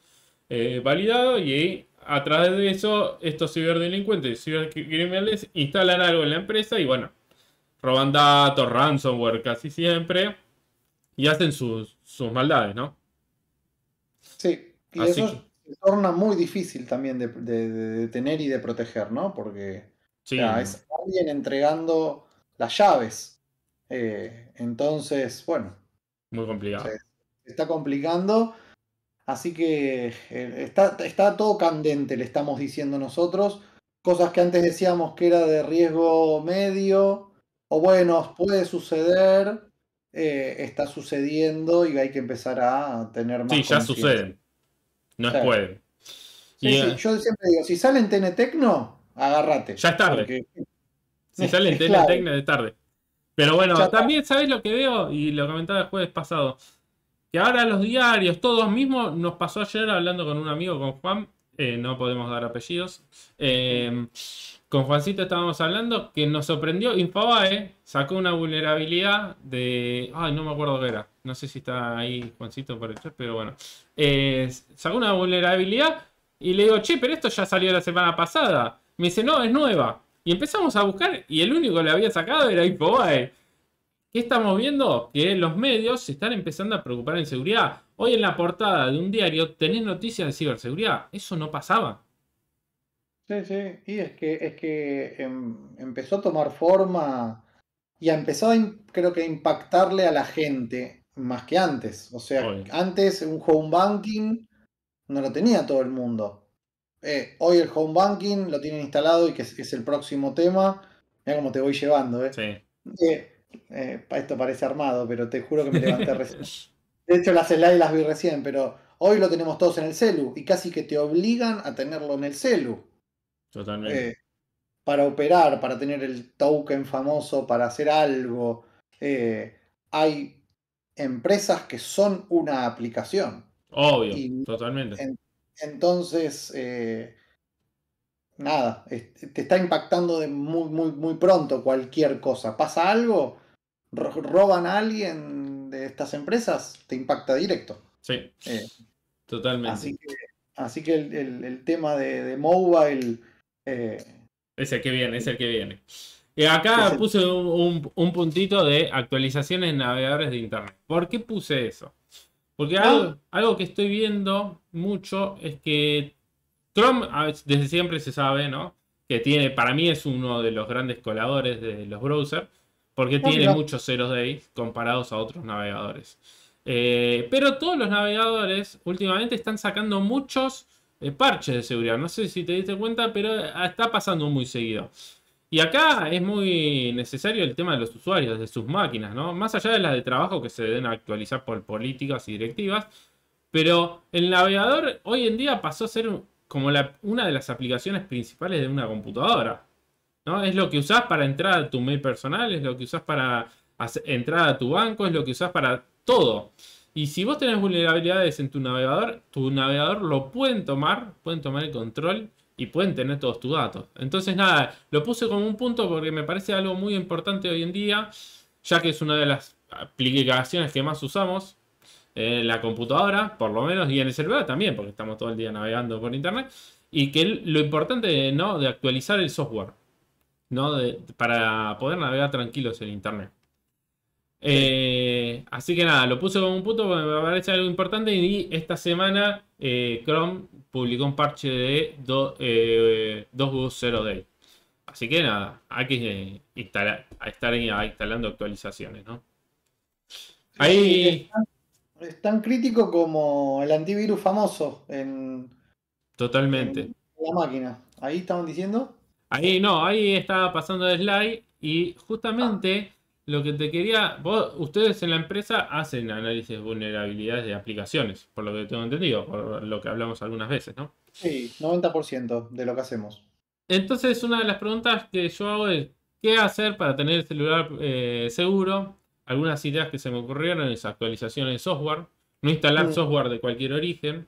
eh, validado y a través de eso estos ciberdelincuentes, cibercriminales instalan algo en la empresa y bueno, roban datos, ransomware casi siempre y hacen sus, maldades, ¿no? Sí, y Así se torna muy difícil también de, de, tener y de proteger, ¿no? Porque es alguien entregando las llaves. Eh, entonces, bueno. Muy complicado. está complicando. Así que eh, está, está todo candente, le estamos diciendo nosotros. Cosas que antes decíamos que era de riesgo medio, o bueno, puede suceder, eh, está sucediendo y hay que empezar a tener más. Sí, ya sucede. No es Yo siempre digo, si salen en Tecno, agárrate. Ya es tarde. Si sale en es tarde. Pero bueno, también, sabes lo que veo? Y lo comentaba el jueves pasado. Que ahora los diarios, todos mismos, nos pasó ayer hablando con un amigo, con Juan, eh, no podemos dar apellidos, eh, con Juancito estábamos hablando que nos sorprendió. Infobae sacó una vulnerabilidad de. Ay, no me acuerdo qué era. No sé si está ahí Juancito por el chat, pero bueno. Eh, sacó una vulnerabilidad y le digo, che, pero esto ya salió la semana pasada. Me dice, no, es nueva. Y empezamos a buscar y el único que le había sacado era Infobae. ¿Qué estamos viendo? Que los medios se están empezando a preocupar en seguridad. Hoy en la portada de un diario tenés noticias de ciberseguridad. Eso no pasaba. Sí, sí, y es que, es que em, empezó a tomar forma y empezó a, creo que a impactarle a la gente más que antes. O sea, antes un home banking no lo tenía todo el mundo. Eh, hoy el home banking lo tienen instalado y que es, el próximo tema. Mira cómo te voy llevando, ¿eh? Sí. Eh, eh, esto parece armado, pero te juro que me levanté recién. De hecho, las slides las vi recién, pero hoy lo tenemos todos en el celu y casi que te obligan a tenerlo en el celu. Eh, para operar, para tener el token famoso, para hacer algo. Eh, hay empresas que son una aplicación. Obvio, totalmente. entonces, eh, nada, te está impactando de muy, muy, muy pronto cualquier cosa. ¿Pasa algo? ¿Roban a alguien de estas empresas? Te impacta directo. Sí, totalmente. Así que, el, tema de mobile eh, es el que viene, es el que viene. Y acá puse un, puntito de actualizaciones navegadores de internet. ¿Por qué puse eso? Porque algo, que estoy viendo mucho es que Chrome desde siempre se sabe, ¿no? Que tiene, para mí es uno de los grandes coladores de los browsers, porque tiene muchos ceros days comparados a otros navegadores. Eh, pero todos los navegadores últimamente están sacando muchos eh, parches de seguridad. No sé si te diste cuenta, pero ah, está pasando muy seguido. Y acá es muy necesario el tema de los usuarios, de sus máquinas, ¿no? Más allá de las de trabajo que se deben actualizar por políticas y directivas. Pero el navegador hoy en día pasó a ser como la, una de las aplicaciones principales de una computadora. ¿no? Es lo que usás para entrar a tu mail personal, es lo que usás para entrar a tu banco, es lo que usás para todo. Y si vos tenés vulnerabilidades en tu navegador, tu navegador lo pueden tomar, pueden tomar el control y pueden tener todos tus datos. Entonces nada, lo puse como un punto porque me parece algo muy importante hoy en día, ya que es una de las aplicaciones que más usamos en eh, la computadora, por lo menos, y en el servidor también, porque estamos todo el día navegando por internet, y que lo importante ¿no? de actualizar el software, ¿no? para poder navegar tranquilos en internet. Eh, así que nada, lo puse como un puto porque me parece algo importante. Y esta semana eh, Chrome publicó un parche de 2.0 eh, Day. Así que nada, hay que instalar, estar ah, instalando actualizaciones, Ahí. Es tan, crítico como el antivirus famoso en. Totalmente. la máquina. Ahí estaban diciendo. Ahí no, ahí estaba pasando El slide y justamente. Ah. Lo que te quería, ustedes en la empresa hacen análisis de vulnerabilidades de aplicaciones, por lo que tengo entendido, por lo que hablamos algunas veces, ¿no? Sí, 90% de lo que hacemos. Entonces, una de las preguntas que yo hago es, ¿qué hacer para tener el celular eh, seguro? Algunas ideas que se me ocurrieron es actualizaciones de software, no instalar mm. software de cualquier origen,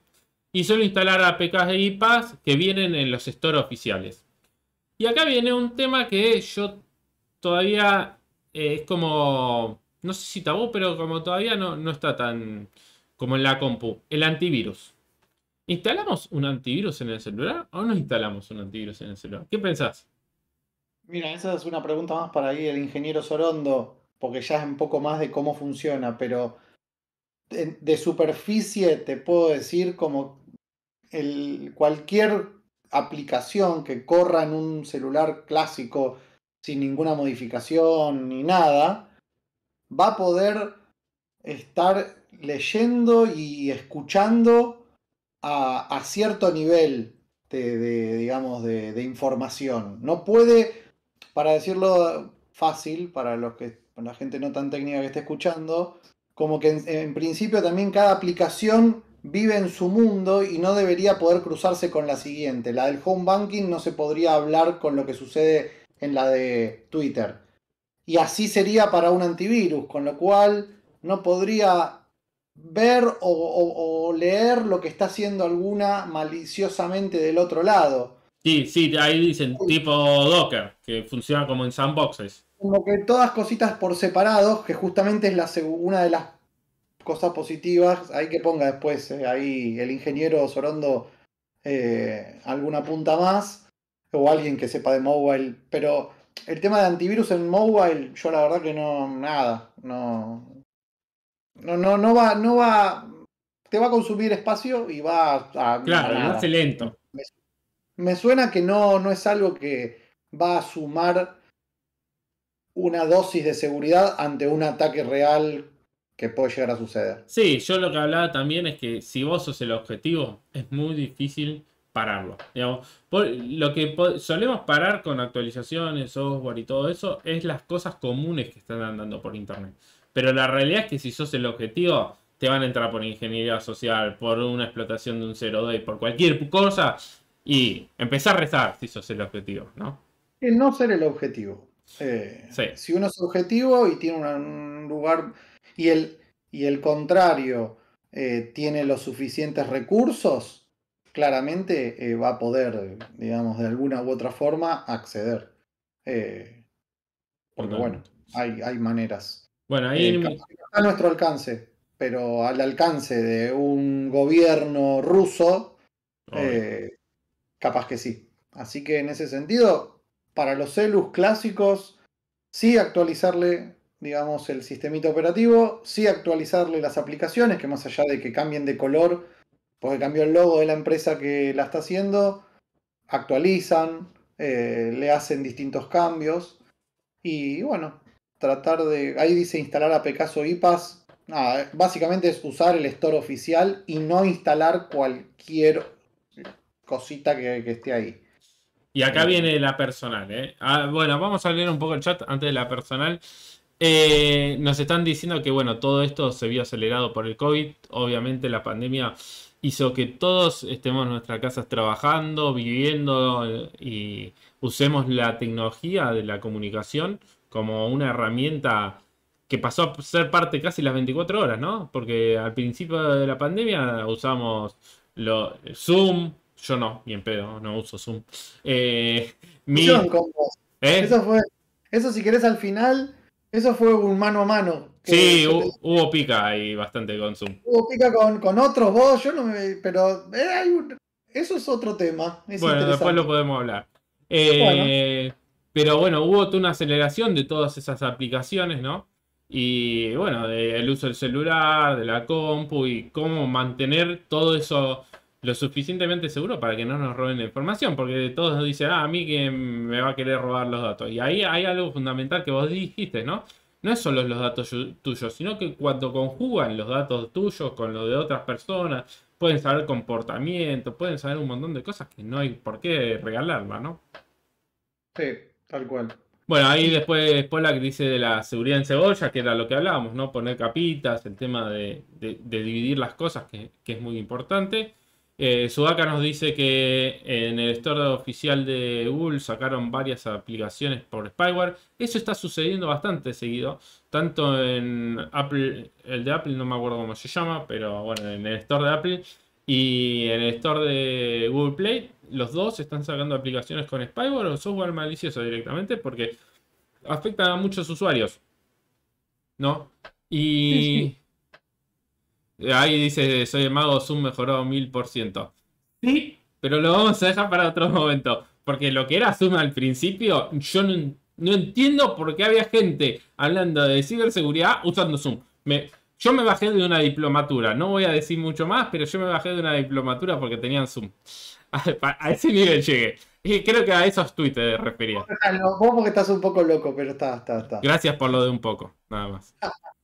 y solo instalar APKs de IPAs que vienen en los stores oficiales. Y acá viene un tema que yo todavía eh, es como, no sé si tabú, pero como todavía no, no está tan como en la compu, el antivirus. ¿Instalamos un antivirus en el celular o no instalamos un antivirus en el celular? ¿Qué pensás? Mira, esa es una pregunta más para ahí el ingeniero Sorondo, porque ya es un poco más de cómo funciona, pero de, superficie te puedo decir como el, cualquier aplicación que corra en un celular clásico sin ninguna modificación ni nada, va a poder estar leyendo y escuchando a, cierto nivel de, digamos, de, información. No puede, para decirlo fácil, para los que la gente no tan técnica que esté escuchando, como que en principio también cada aplicación vive en su mundo y no debería poder cruzarse con la siguiente. La del home banking no se podría hablar con lo que sucede en la de Twitter. Y así sería para un antivirus, con lo cual no podría ver o, leer lo que está haciendo alguna maliciosamente del otro lado. Sí, sí, ahí dicen tipo Docker, que funciona como en sandboxes. Como que todas cositas por separado, que justamente es la, una de las cosas positivas. Hay que ponga después eh, ahí el ingeniero Sorondo eh, alguna punta más o alguien que sepa de mobile, pero el tema de antivirus en mobile, yo la verdad que no, nada, no, no, no, va, no va, te va a consumir espacio y va a... Claro, lento. Me, suena que no, no es algo que va a sumar una dosis de seguridad ante un ataque real que puede llegar a suceder. Sí, yo lo que hablaba también es que si vos sos el objetivo, es muy difícil pararlo. lo que solemos parar con actualizaciones, software y todo eso es las cosas comunes que están andando por internet. Pero la realidad es que si sos el objetivo, te van a entrar por ingeniería social, por una explotación de un 0 day, por cualquier cosa y empezar a rezar si sos el objetivo, ¿no? El eh, no ser el objetivo. Eh, si uno es objetivo y tiene un lugar y el, y el contrario eh, tiene los suficientes recursos, claramente eh, va a poder, digamos, de alguna u otra forma acceder. Eh, porque bueno, hay, maneras. Bueno, ahí... Eh, a nuestro alcance, pero al alcance de un gobierno ruso, capaz que sí. Así que en ese sentido, para los celus clásicos, sí actualizarle digamos, el sistemito operativo, sí actualizarle las aplicaciones, que más allá de que cambien de color, porque cambió el logo de la empresa que la está haciendo, actualizan, eh, le hacen distintos cambios y bueno, tratar de, ahí dice instalar a o IPAs, nada, básicamente es usar el store oficial y no instalar cualquier cosita que, esté ahí. Y acá eh. viene la personal, ¿eh? ah, bueno, vamos a leer un poco el chat antes de la personal. nos están diciendo que, bueno, todo esto se vio acelerado por el COVID. Obviamente la pandemia hizo que todos estemos en nuestras casas trabajando, viviendo eh, y usemos la tecnología de la comunicación como una herramienta que pasó a ser parte casi las 24 horas, ¿no? Porque al principio de la pandemia usamos lo, Zoom, yo no, bien pedo, no uso Zoom. Eh, ¿Eh? Eso fue, eso si querés al final, eso fue un mano a mano. Sí, hubo, pica y bastante consumo. Hubo pica con, otros vos, yo no me. Pero eh, eso es otro tema. bueno, después lo podemos hablar. Eh, pero bueno, hubo una aceleración de todas esas aplicaciones, ¿no? Y bueno, del uso del celular, de la compu y cómo mantener todo eso lo suficientemente seguro para que no nos roben la información, porque todos dicen, ah, a mí que me va a querer robar los datos. Y ahí hay algo fundamental que vos dijiste, ¿no? no es solo los datos tuyos, sino que cuando conjugan los datos tuyos con los de otras personas, pueden saber comportamiento, pueden saber un montón de cosas que no hay por qué regalarla, ¿no? Sí, tal cual. Bueno, ahí después que dice de la seguridad en cebolla, que era lo que hablábamos, ¿no? Poner capitas, el tema de, dividir las cosas, que, que es muy importante. Eh, Sudaka nos dice que en el store oficial de Google sacaron varias aplicaciones por spyware. Eso está sucediendo bastante seguido. Tanto en Apple, el de Apple no me acuerdo cómo se llama, pero bueno, en el store de Apple y en el store de Google Play, los dos están sacando aplicaciones con spyware o software malicioso directamente porque afecta a muchos usuarios. ¿No? Y. Eh, Ahí dice, soy el mago Zoom mejorado ciento. Sí, pero lo vamos a dejar para otro momento. Porque lo que era Zoom al principio, yo no, entiendo por qué había gente hablando de ciberseguridad usando Zoom. Me, yo me bajé de una diplomatura, no voy a decir mucho más, pero yo me bajé de una diplomatura porque tenían Zoom. A, ese nivel llegué. Y creo que a esos tweets te refería. Vos porque estás un poco loco, pero está, está, está. Gracias por lo de un poco, nada más.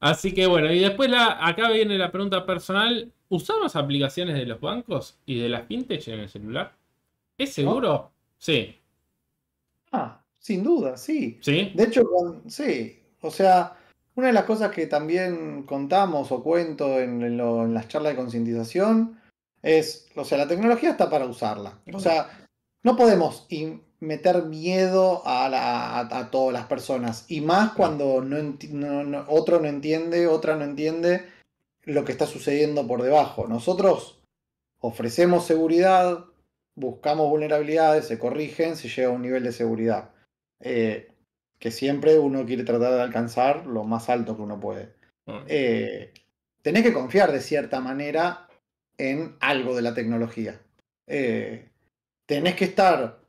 Así que bueno, y después la, acá viene la pregunta personal. ¿Usamos aplicaciones de los bancos y de las fintech en el celular? ¿Es seguro? Sí. Ah, sin duda, sí. Sí. De hecho, sí. O sea, una de las cosas que también contamos o cuento en, las charlas de concientización es, o sea, la tecnología está para usarla. O sea, no podemos meter miedo a, todas las personas. Y más cuando otro no entiende, otra no entiende lo que está sucediendo por debajo. Nosotros ofrecemos seguridad, buscamos vulnerabilidades, se corrigen, se llega a un nivel de seguridad. Eh, que siempre uno quiere tratar de alcanzar lo más alto que uno puede. Ah. Eh, tenés que confiar de cierta manera en algo de la tecnología. Eh, tenés que estar,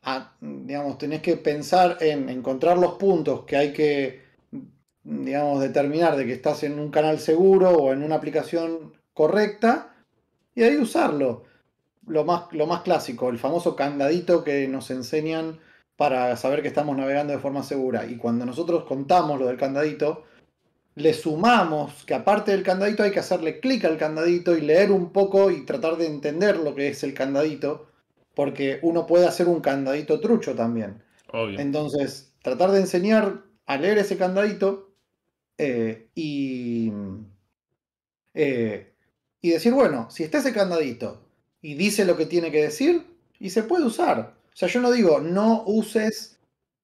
digamos, tenés que pensar en encontrar los puntos que hay que, digamos, determinar de que estás en un canal seguro o en una aplicación correcta y ahí usarlo. Lo más, lo más clásico, el famoso candadito que nos enseñan para saber que estamos navegando de forma segura. Y cuando nosotros contamos lo del candadito, le sumamos que aparte del candadito hay que hacerle clic al candadito y leer un poco y tratar de entender lo que es el candadito porque uno puede hacer un candadito trucho también. Obvio. Entonces, tratar de enseñar a leer ese candadito eh, y, eh, y decir, bueno, si está ese candadito y dice lo que tiene que decir, y se puede usar. O sea, yo no digo, no uses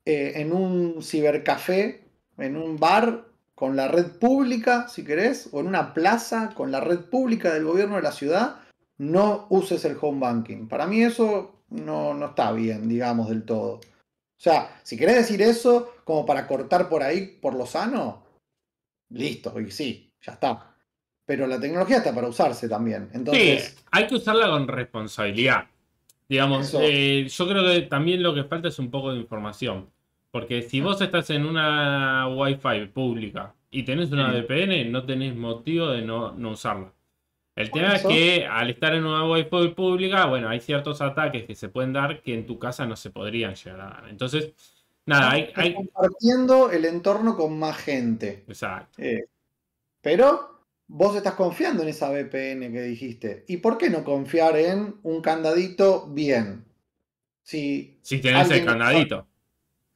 eh, en un cibercafé, en un bar con la red pública, si querés, o en una plaza con la red pública del gobierno de la ciudad, no uses el home banking. Para mí eso no, no está bien, digamos, del todo. O sea, si querés decir eso como para cortar por ahí, por lo sano, listo, y sí, ya está. Pero la tecnología está para usarse también. Entonces, sí, hay que usarla con responsabilidad. Digamos, eh, yo creo que también lo que falta es un poco de información. Porque si vos estás en una Wi-Fi pública y tenés una VPN, no tenés motivo de no usarla. El tema es que al estar en una web pública, bueno, hay ciertos ataques que se pueden dar que en tu casa no se podrían llegar a dar. Entonces, nada, hay. Estás Compartiendo el entorno con más gente. Exacto. Eh, pero vos estás confiando en esa VPN que dijiste. ¿Y por qué no confiar en un candadito bien? Si, si tenés el candadito.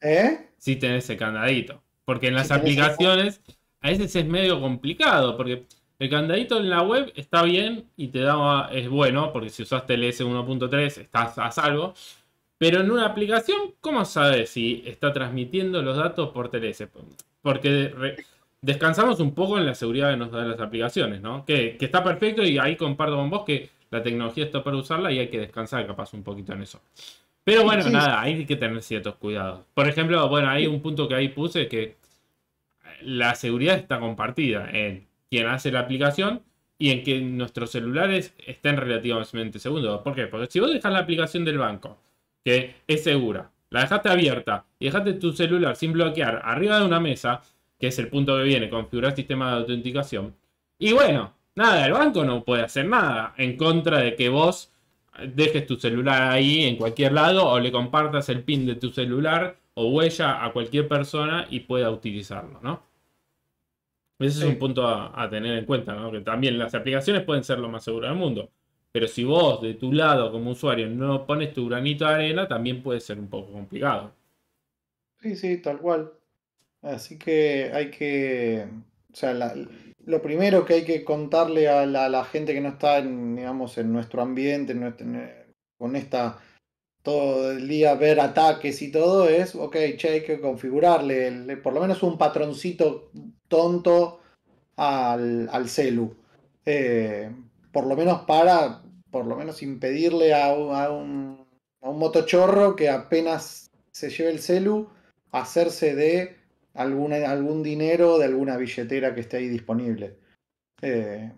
¿Eh? Si tenés el candadito. Porque en las aplicaciones a veces es medio complicado, porque el candadito en la web está bien y te da es bueno, porque si usaste TLS 13 estás a salvo. Pero en una aplicación, ¿cómo sabes si está transmitiendo los datos por TLS? Porque descansamos un poco en la seguridad de nos dan las aplicaciones, ¿no? Que, está perfecto y ahí comparto con vos que la tecnología está para usarla y hay que descansar capaz un poquito en eso. Pero bueno, nada, hay que tener ciertos cuidados. Por ejemplo, bueno, hay un punto que ahí puse que la seguridad está compartida en quien hace la aplicación y en que nuestros celulares estén relativamente seguros. ¿Por qué? Porque si vos dejas la aplicación del banco, que es segura, la dejaste abierta y dejaste tu celular sin bloquear arriba de una mesa, que es el punto que viene, configurar sistema de autenticación, y bueno, nada, el banco no puede hacer nada en contra de que vos dejes tu celular ahí en cualquier lado o le compartas el pin de tu celular o huella a cualquier persona y pueda utilizarlo, ¿no? Ese es un punto a, tener en cuenta, ¿no? Que también las aplicaciones pueden ser lo más seguras del mundo. Pero si vos de tu lado como usuario no pones tu granito de arena, también puede ser un poco complicado. Sí, sí, tal cual. Así que hay que. O sea, lo primero que hay que contarle a la, gente que no está, en, digamos, en nuestro ambiente, con esta todo el día ver ataques y todo, es, ok, che, hay que configurarle eh, por lo menos un patroncito tonto al, al celu. Eh, por lo menos para, por lo menos impedirle a, un, motochorro que apenas se lleve el celu, hacerse de alguna, algún dinero, de alguna billetera que esté ahí disponible. Eh,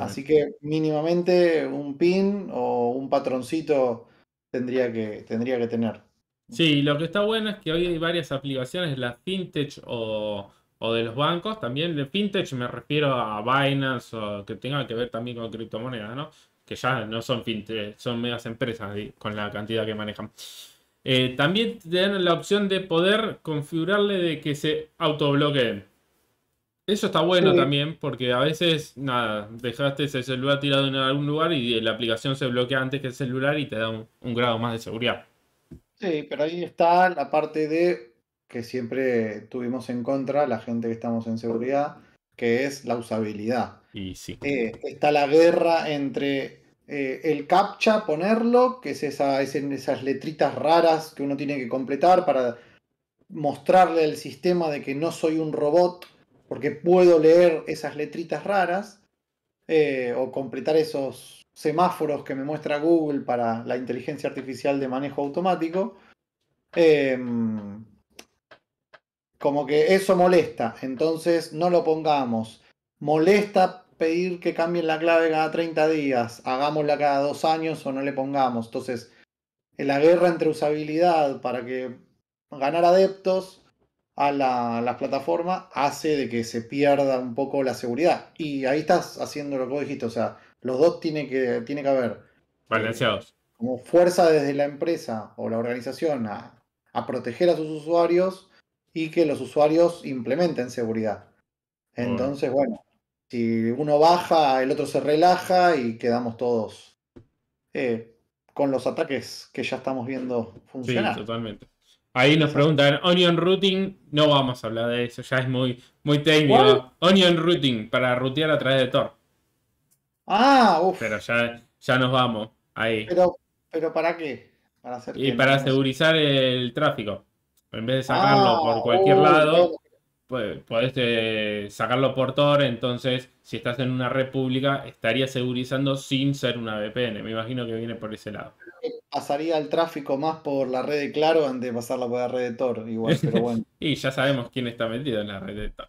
así que mínimamente un pin o un patroncito tendría que, tendría que tener. Sí, lo que está bueno es que hoy hay varias aplicaciones las la fintech o, de los bancos. También de fintech me refiero a Binance o que tenga que ver también con criptomonedas, ¿no? Que ya no son fintech, son medias empresas con la cantidad que manejan. Eh, también tienen la opción de poder configurarle de que se autobloqueen. Eso está bueno también, porque a veces, nada, dejaste ese celular tirado en algún lugar y eh, la aplicación se bloquea antes que el celular y te da un, grado más de seguridad. Sí, pero ahí está la parte de que siempre tuvimos en contra la gente que estamos en seguridad, que es la usabilidad. Y eh, está la guerra entre eh, el captcha, ponerlo, que es, esa, en esas letritas raras que uno tiene que completar para mostrarle al sistema de que no soy un robot porque puedo leer esas letritas raras eh, o completar esos semáforos que me muestra Google para la inteligencia artificial de manejo automático. Em, como que eso molesta, entonces no lo pongamos. Molesta pedir que cambien la clave cada 30 días, hagámosla cada dos años o no le pongamos. Entonces, en la guerra entre usabilidad para que ganar adeptos a la, plataforma hace de que se pierda un poco la seguridad. Y ahí estás haciendo lo que vos dijiste, o sea, los dos tiene que, tiene que haber. Balanceados. Como fuerza desde la empresa o la organización a, proteger a sus usuarios y que los usuarios implementen seguridad. Entonces, bueno, si uno baja, el otro se relaja y quedamos todos eh, con los ataques que ya estamos viendo funcionar. Sí, totalmente. Ahí nos preguntan, Onion Routing, no vamos a hablar de eso, ya es muy, muy técnico. Onion Routing, para rutear a través de Tor. Ah, uff. Pero ya, ya nos vamos, ahí. Pero, ¿para qué? Para hacer y para segurizar el tráfico. En vez de sacarlo ah, por cualquier lado, puedes eh, sacarlo por Tor, entonces si estás en una red pública, estaría segurizando sin ser una VPN. Me imagino que viene por ese lado pasaría el tráfico más por la red de Claro antes de pasarla por la red de Tor, igual, pero bueno. y ya sabemos quién está metido en la red de Tor.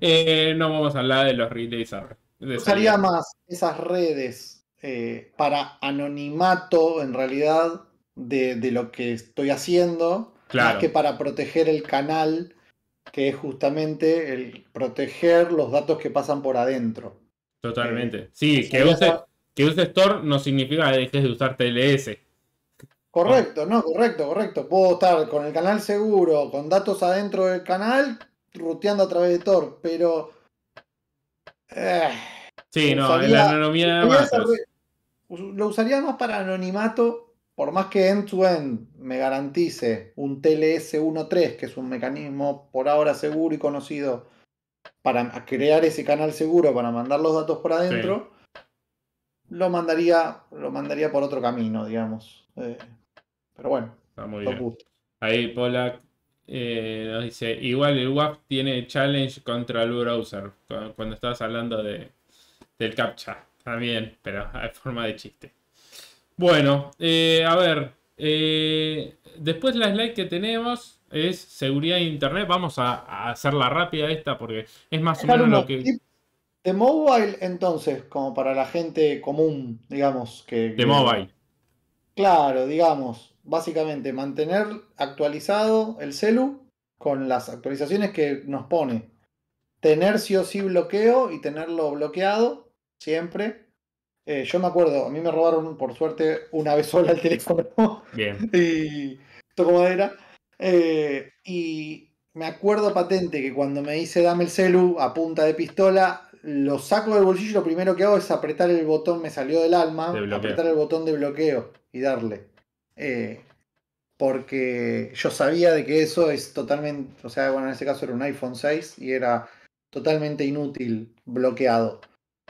Eh, no vamos a hablar de los relays. Usaría más esas redes eh, para anonimato, en realidad, de, lo que estoy haciendo, más que para proteger el canal, que es justamente el proteger los datos que pasan por adentro. Totalmente. Eh, sí, que que uses Tor no significa que dejes de usar TLS Correcto, no, correcto, correcto. Puedo estar con el canal seguro, con datos adentro del canal, ruteando a través de Tor, pero. Eh, sí, no, la Lo usaría más para anonimato, por más que end-to-end me garantice un TLS 1.3, que es un mecanismo por ahora seguro y conocido para crear ese canal seguro, para mandar los datos por adentro, lo, mandaría, lo mandaría por otro camino, digamos. Eh, pero bueno, está ah, muy bien. Ahí Polak eh, nos dice: Igual el WAP tiene challenge contra el browser. Cuando estabas hablando de, del CAPTCHA también, pero hay forma de chiste. Bueno, eh, a ver. Eh, después la slide que tenemos es seguridad de internet. Vamos a, hacerla rápida esta porque es más o menos lo que. De mobile, entonces, como para la gente común, digamos. que, De mobile. Claro, digamos básicamente mantener actualizado el celu con las actualizaciones que nos pone. Tener sí o sí bloqueo y tenerlo bloqueado siempre. Eh, yo me acuerdo, a mí me robaron por suerte una vez sola el teléfono. Bien. y toco madera. Eh, y me acuerdo patente que cuando me dice dame el celu a punta de pistola, lo saco del bolsillo lo primero que hago es apretar el botón, me salió del alma, apretar el botón de bloqueo y darle. Eh, porque yo sabía de que eso es totalmente, o sea, bueno, en ese caso era un iPhone 6 y era totalmente inútil, bloqueado.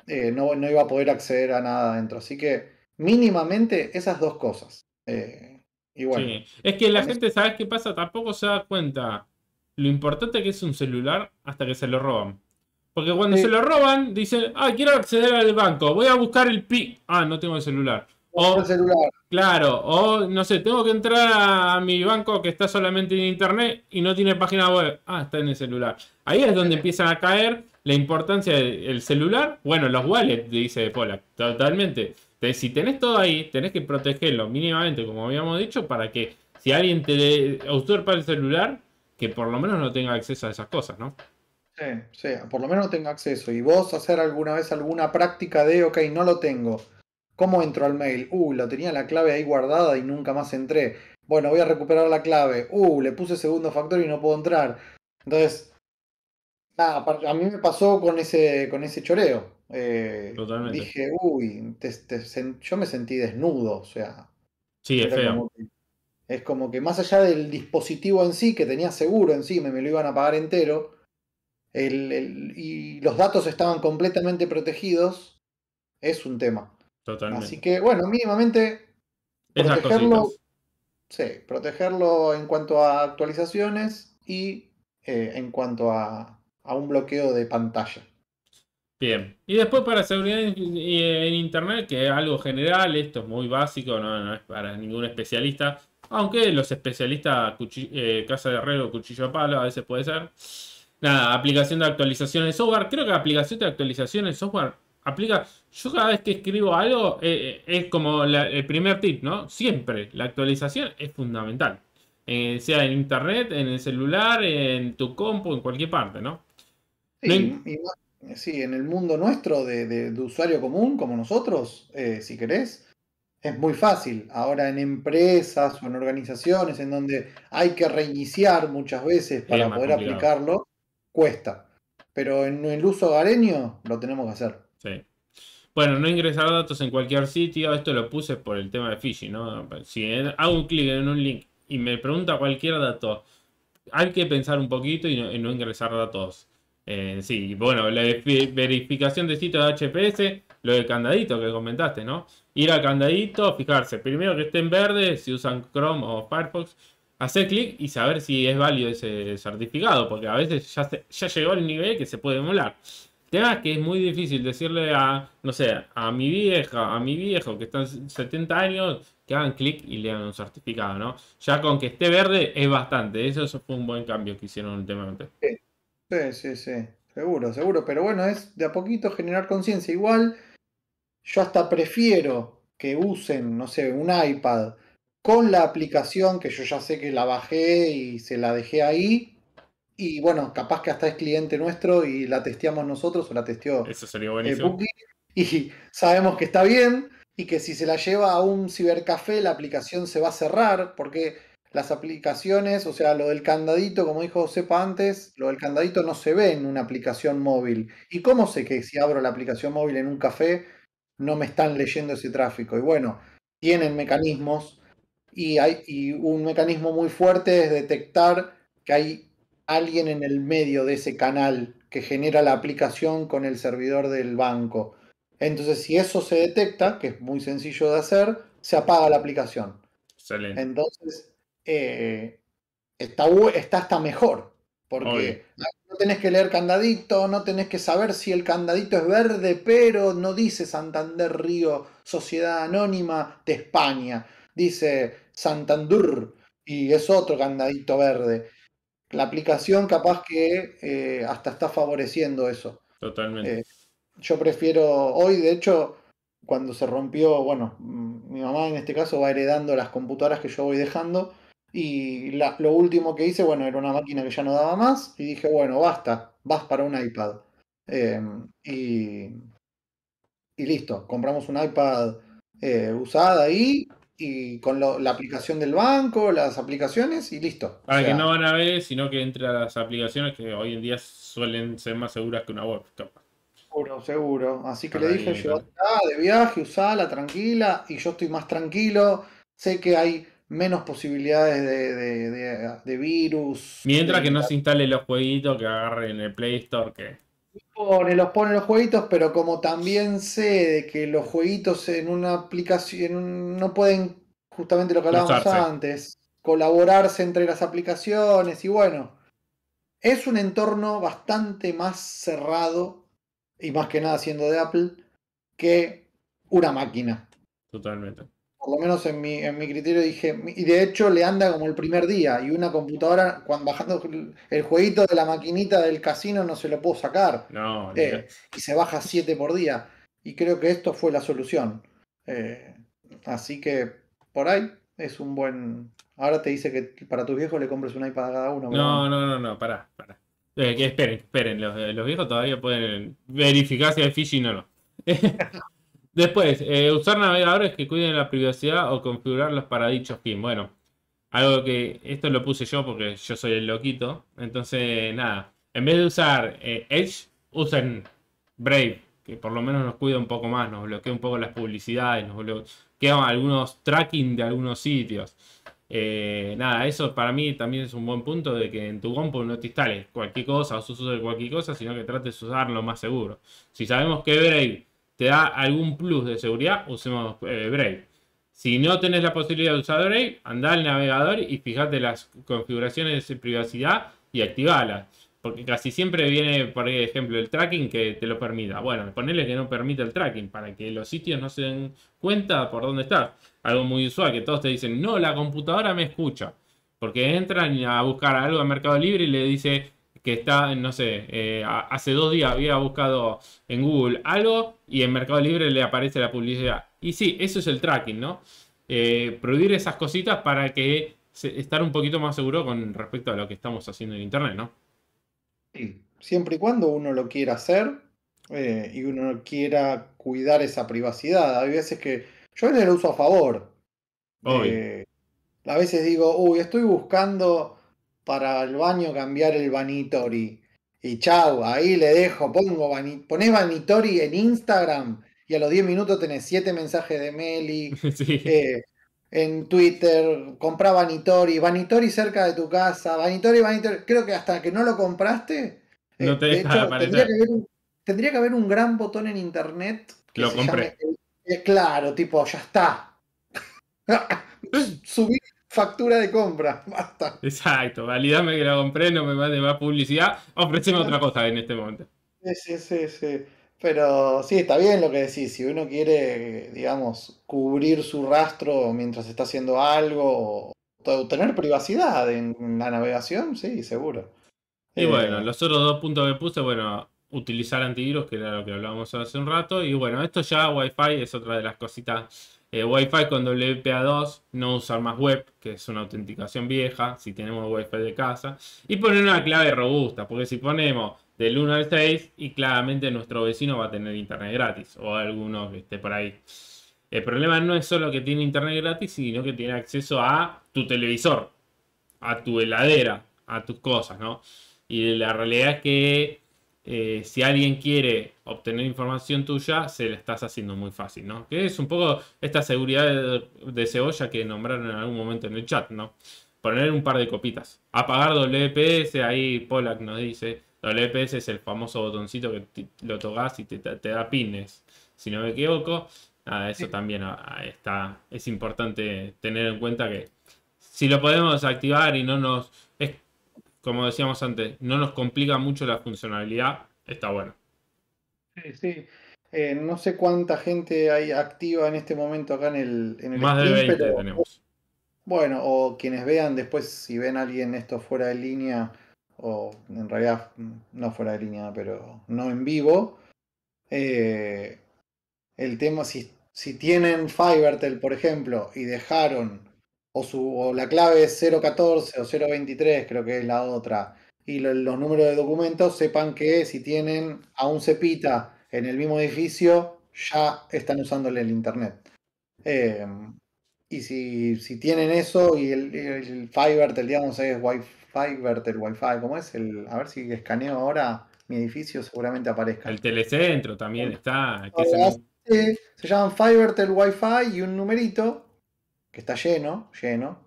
Eh, no, no, iba a poder acceder a nada adentro. Así que mínimamente esas dos cosas. Eh, Es que la gente, ¿sabes qué pasa? Tampoco se da cuenta lo importante que es un celular hasta que se lo roban. Porque cuando se lo roban, dicen, ah, quiero acceder al banco, voy a buscar el pi. Ah, no tengo el celular o, celular. Claro, o no sé, tengo que entrar a mi banco que está solamente en internet y no tiene página web. Ah, está en el celular. Ahí es donde empiezan a caer la importancia del celular. Bueno, los wallets, dice pola totalmente. si tenés todo ahí, tenés que protegerlo mínimamente, como habíamos dicho, para que si alguien te usurpa el celular, que por lo menos no tenga acceso a esas cosas, ¿no? Sí, sí, por lo menos no tenga acceso. Y vos hacer alguna vez alguna práctica de, ok, no lo tengo ¿Cómo entro al mail? Uh, lo tenía la clave ahí guardada y nunca más entré. Bueno, voy a recuperar la clave. Uh, le puse segundo factor y no puedo entrar. Entonces, a mí me pasó con ese, con ese choreo. Eh, Totalmente. Dije, uy, yo me sentí desnudo, o sea. Sí, es feo. Como que, es como que más allá del dispositivo en sí, que tenía seguro en sí, me lo iban a pagar entero, y los datos estaban completamente protegidos, es un tema. Así que, bueno, mínimamente protegerlo, sí, protegerlo en cuanto a actualizaciones y eh, en cuanto a, un bloqueo de pantalla. Bien, y después para seguridad en, Internet, que es algo general, esto es muy básico, no, es para ningún especialista, aunque los especialistas, eh, Casa de arreglo, Cuchillo a Palo, a veces puede ser. Nada, aplicación de actualización de software, creo que aplicación de actualización de software aplica. Yo cada vez que escribo algo eh, eh, es como el primer tip, ¿no? Siempre la actualización es fundamental. Eh, sea en internet, en el celular, en tu compu, en cualquier parte, ¿no? Sí, en el mundo nuestro de, usuario común, como nosotros, si querés, es muy fácil. Ahora en empresas o en organizaciones en donde hay que reiniciar muchas veces para poder aplicarlo, cuesta. Pero en el uso hogareño lo tenemos que hacer. Sí. Bueno, no ingresar datos en cualquier sitio. Esto lo puse por el tema de phishing, ¿no? Si hago un clic en un link y me pregunta cualquier dato, hay que pensar un poquito y no, ingresar datos. Eh, sí, bueno, la verificación de sitio de HPS, lo del candadito que comentaste, ¿no? Ir al candadito, fijarse, primero que esté en verde, si usan Chrome o Firefox, hacer clic y saber si es válido ese certificado, porque a veces ya, ya llegó al nivel que se puede emular. Tema que es muy difícil decirle a, no sé, a mi vieja, a mi viejo que están 70 años, que hagan clic y le dan un certificado, ¿no? Ya con que esté verde es bastante. Eso, eso fue un buen cambio que hicieron últimamente. Sí, sí, sí. Seguro, seguro. Pero bueno, es de a poquito generar conciencia. Igual, yo hasta prefiero que usen, no sé, un iPad con la aplicación que yo ya sé que la bajé y se la dejé ahí y bueno, capaz que hasta es cliente nuestro y la testeamos nosotros o la testeó. Eso sería eh, y sabemos que está bien y que si se la lleva a un cibercafé la aplicación se va a cerrar porque las aplicaciones, o sea, lo del candadito, como dijo Sepa antes, lo del candadito no se ve en una aplicación móvil. ¿Y cómo sé que si abro la aplicación móvil en un café no me están leyendo ese tráfico? Y bueno, tienen mecanismos y, hay, y un mecanismo muy fuerte es detectar que hay alguien en el medio de ese canal que genera la aplicación con el servidor del banco. Entonces, si eso se detecta, que es muy sencillo de hacer, se apaga la aplicación. Excelente. Entonces, eh, está, está hasta mejor, porque no tenés que leer candadito, no tenés que saber si el candadito es verde, pero no dice Santander Río, Sociedad Anónima de España, dice Santander y es otro candadito verde la aplicación capaz que eh, hasta está favoreciendo eso. Totalmente. Eh, yo prefiero, hoy de hecho, cuando se rompió, bueno, mm, mi mamá en este caso va heredando las computadoras que yo voy dejando. Y lo último que hice, bueno, era una máquina que ya no daba más. Y dije, bueno, basta, vas para un iPad. Em, y, y, listo, compramos un iPad eh, usada y y con la aplicación del banco, las aplicaciones y listo. Para que no van a ver, sino que entre a las aplicaciones que hoy en día suelen ser más seguras que una web. Seguro, seguro. Así que le dije, yo, de viaje, usala tranquila y yo estoy más tranquilo. Sé que hay menos posibilidades de, virus. Mientras que no se instale los jueguitos que agarren el Play Store, que los pone los jueguitos, pero como también sé de que los jueguitos en una aplicación no pueden, justamente lo que hablábamos antes, colaborarse entre las aplicaciones y bueno, es un entorno bastante más cerrado y más que nada siendo de Apple que una máquina. Totalmente por lo menos en mi, en mi criterio dije, y de hecho le anda como el primer día, y una computadora, cuando bajando el jueguito de la maquinita del casino no se lo puedo sacar. No, eh, y se baja 7 por día. Y creo que esto fue la solución. Eh, así que por ahí es un buen. Ahora te dice que para tus viejos le compres un iPad a cada uno. No, no, no, no, pará, pará. Eh, esperen, esperen, los, viejos todavía pueden verificar si hay phishing o no. Después, eh, usar navegadores que cuiden la privacidad o configurarlos para dichos fin. Bueno, algo que esto lo puse yo porque yo soy el loquito. Entonces, nada, en vez de usar eh, Edge, usen Brave, que por lo menos nos cuida un poco más, nos bloquea un poco las publicidades, nos bloquea algunos tracking de algunos sitios. Eh, nada, eso para mí también es un buen punto de que en tu compu no te instales cualquier cosa o uses cualquier cosa, sino que trates de usarlo más seguro. Si sabemos que Brave te da algún plus de seguridad, usemos eh, Brave. Si no tenés la posibilidad de usar Brave, anda al navegador y fijate las configuraciones de privacidad y activalas. Porque casi siempre viene, por ejemplo, el tracking que te lo permita. Bueno, ponerle que no permita el tracking para que los sitios no se den cuenta por dónde estás. Algo muy usual que todos te dicen, no, la computadora me escucha. Porque entran a buscar algo a Mercado Libre y le dice, que está, no sé, eh, hace dos días había buscado en Google algo y en Mercado Libre le aparece la publicidad. Y sí, eso es el tracking, ¿no? Eh, prohibir esas cositas para que estar un poquito más seguro con respecto a lo que estamos haciendo en Internet, ¿no? Sí. Siempre y cuando uno lo quiera hacer eh, y uno quiera cuidar esa privacidad. Hay veces que yo en el uso a favor. a veces digo, uy, estoy buscando para el baño cambiar el Vanitori. Y chau, ahí le dejo, pongo ponés Vanitori en Instagram y a los 10 minutos tenés 7 mensajes de Meli. Eh, en Twitter, compra Vanitori, Vanitori cerca de tu casa, Vanitori, Vanitori. Creo que hasta que no lo compraste, eh, no te tendría, que haber, un gran botón en internet que lo compré. Eh, claro, tipo, ya está. Subir factura de compra. Basta. Exacto, validame que la compré, no me mande más publicidad, ofreceme otra cosa en este momento. Sí, sí, sí, Pero sí, está bien lo que decís. Si uno quiere, digamos, cubrir su rastro mientras está haciendo algo, tener privacidad en la navegación, sí, seguro. Y eh, bueno, los otros dos puntos que puse, bueno, utilizar antivirus, que era lo que hablábamos hace un rato. Y bueno, esto ya Wi-Fi es otra de las cositas eh, Wi-Fi con WPA2, no usar más web, que es una autenticación vieja, si tenemos Wi-Fi de casa. Y poner una clave robusta, porque si ponemos del 1 al 6 y claramente nuestro vecino va a tener internet gratis o algunos que esté por ahí. El problema no es solo que tiene internet gratis, sino que tiene acceso a tu televisor, a tu heladera, a tus cosas, ¿no? Y la realidad es que eh, si alguien quiere obtener información tuya, se la estás haciendo muy fácil, ¿no? Que es un poco esta seguridad de, cebolla que nombraron en algún momento en el chat, ¿no? Poner un par de copitas. Apagar WPS, ahí Pollack nos dice. WPS es el famoso botoncito que lo tocas y te, da pines, si no me equivoco. Nada, eso también ah, ah, está, es importante tener en cuenta que si lo podemos activar y no nos como decíamos antes, no nos complica mucho la funcionalidad, está bueno. Sí, sí. Eh, no sé cuánta gente hay activa en este momento acá en el... Más de 20 tenemos. Bueno, o quienes vean después, si ven a alguien esto fuera de línea, o en realidad no fuera de línea, pero no en vivo, eh, el tema, si, si tienen Fivertel, por ejemplo, y dejaron o, la clave es 014 o 023, creo que es la otra, y los números de documentos, sepan que si tienen a un cepita en el mismo edificio, ya están usándole el internet. Em, y si, tienen eso y el, el digamos, es wifi fi el Wi-Fi, ¿cómo es? El, a ver si escaneo ahora mi edificio, seguramente aparezca. El telecentro también está. se... llaman el Wi-Fi y un numerito que está lleno, lleno.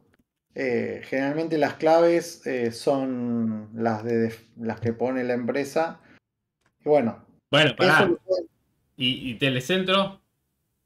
Eh, generalmente las claves eh, son las, de, las que pone la empresa. Y bueno. Bueno, ¿Y, Telecentro?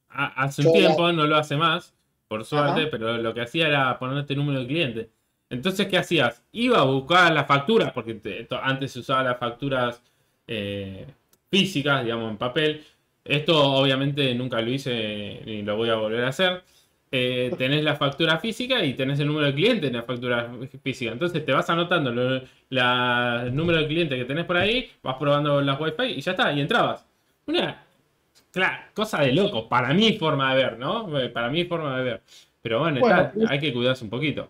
hace un tiempo no lo hace más, por suerte, pero lo que hacía era poner este número de cliente. Entonces, ¿qué hacías? Iba a buscar las facturas, porque antes se usaban las facturas eh, físicas, digamos, en papel. Esto obviamente nunca lo hice ni lo voy a volver a hacer. Eh, tenés la factura física y tenés el número de cliente en la factura física. Entonces te vas anotando el número de cliente que tenés por ahí, vas probando las wifi y ya está, y entrabas. Una cosa de loco, para mi forma de ver, ¿no? Eh, para mi forma de ver. Pero bueno, hay que cuidarse un poquito.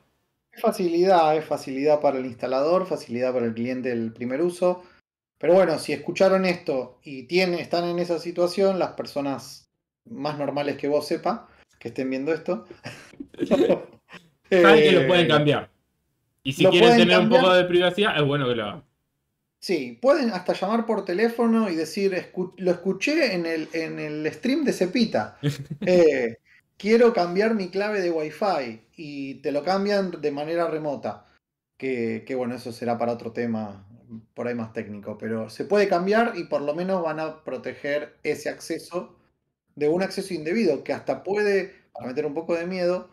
Es facilidad, es facilidad para el instalador, facilidad para el cliente del primer uso. Pero bueno, si escucharon esto y tienen, están en esa situación, las personas más normales que vos sepa, que estén viendo esto. Saben que lo eh, pueden cambiar. Y si quieren tener un poco de privacidad, es bueno que lo hagan. Sí, pueden hasta llamar por teléfono y decir, lo escuché en el, stream de Cepita. Eh, quiero cambiar mi clave de Wi-Fi y te lo cambian de manera remota. Que, que, bueno, eso será para otro tema por ahí más técnico, pero se puede cambiar y por lo menos van a proteger ese acceso de un acceso indebido que hasta puede, para meter un poco de miedo,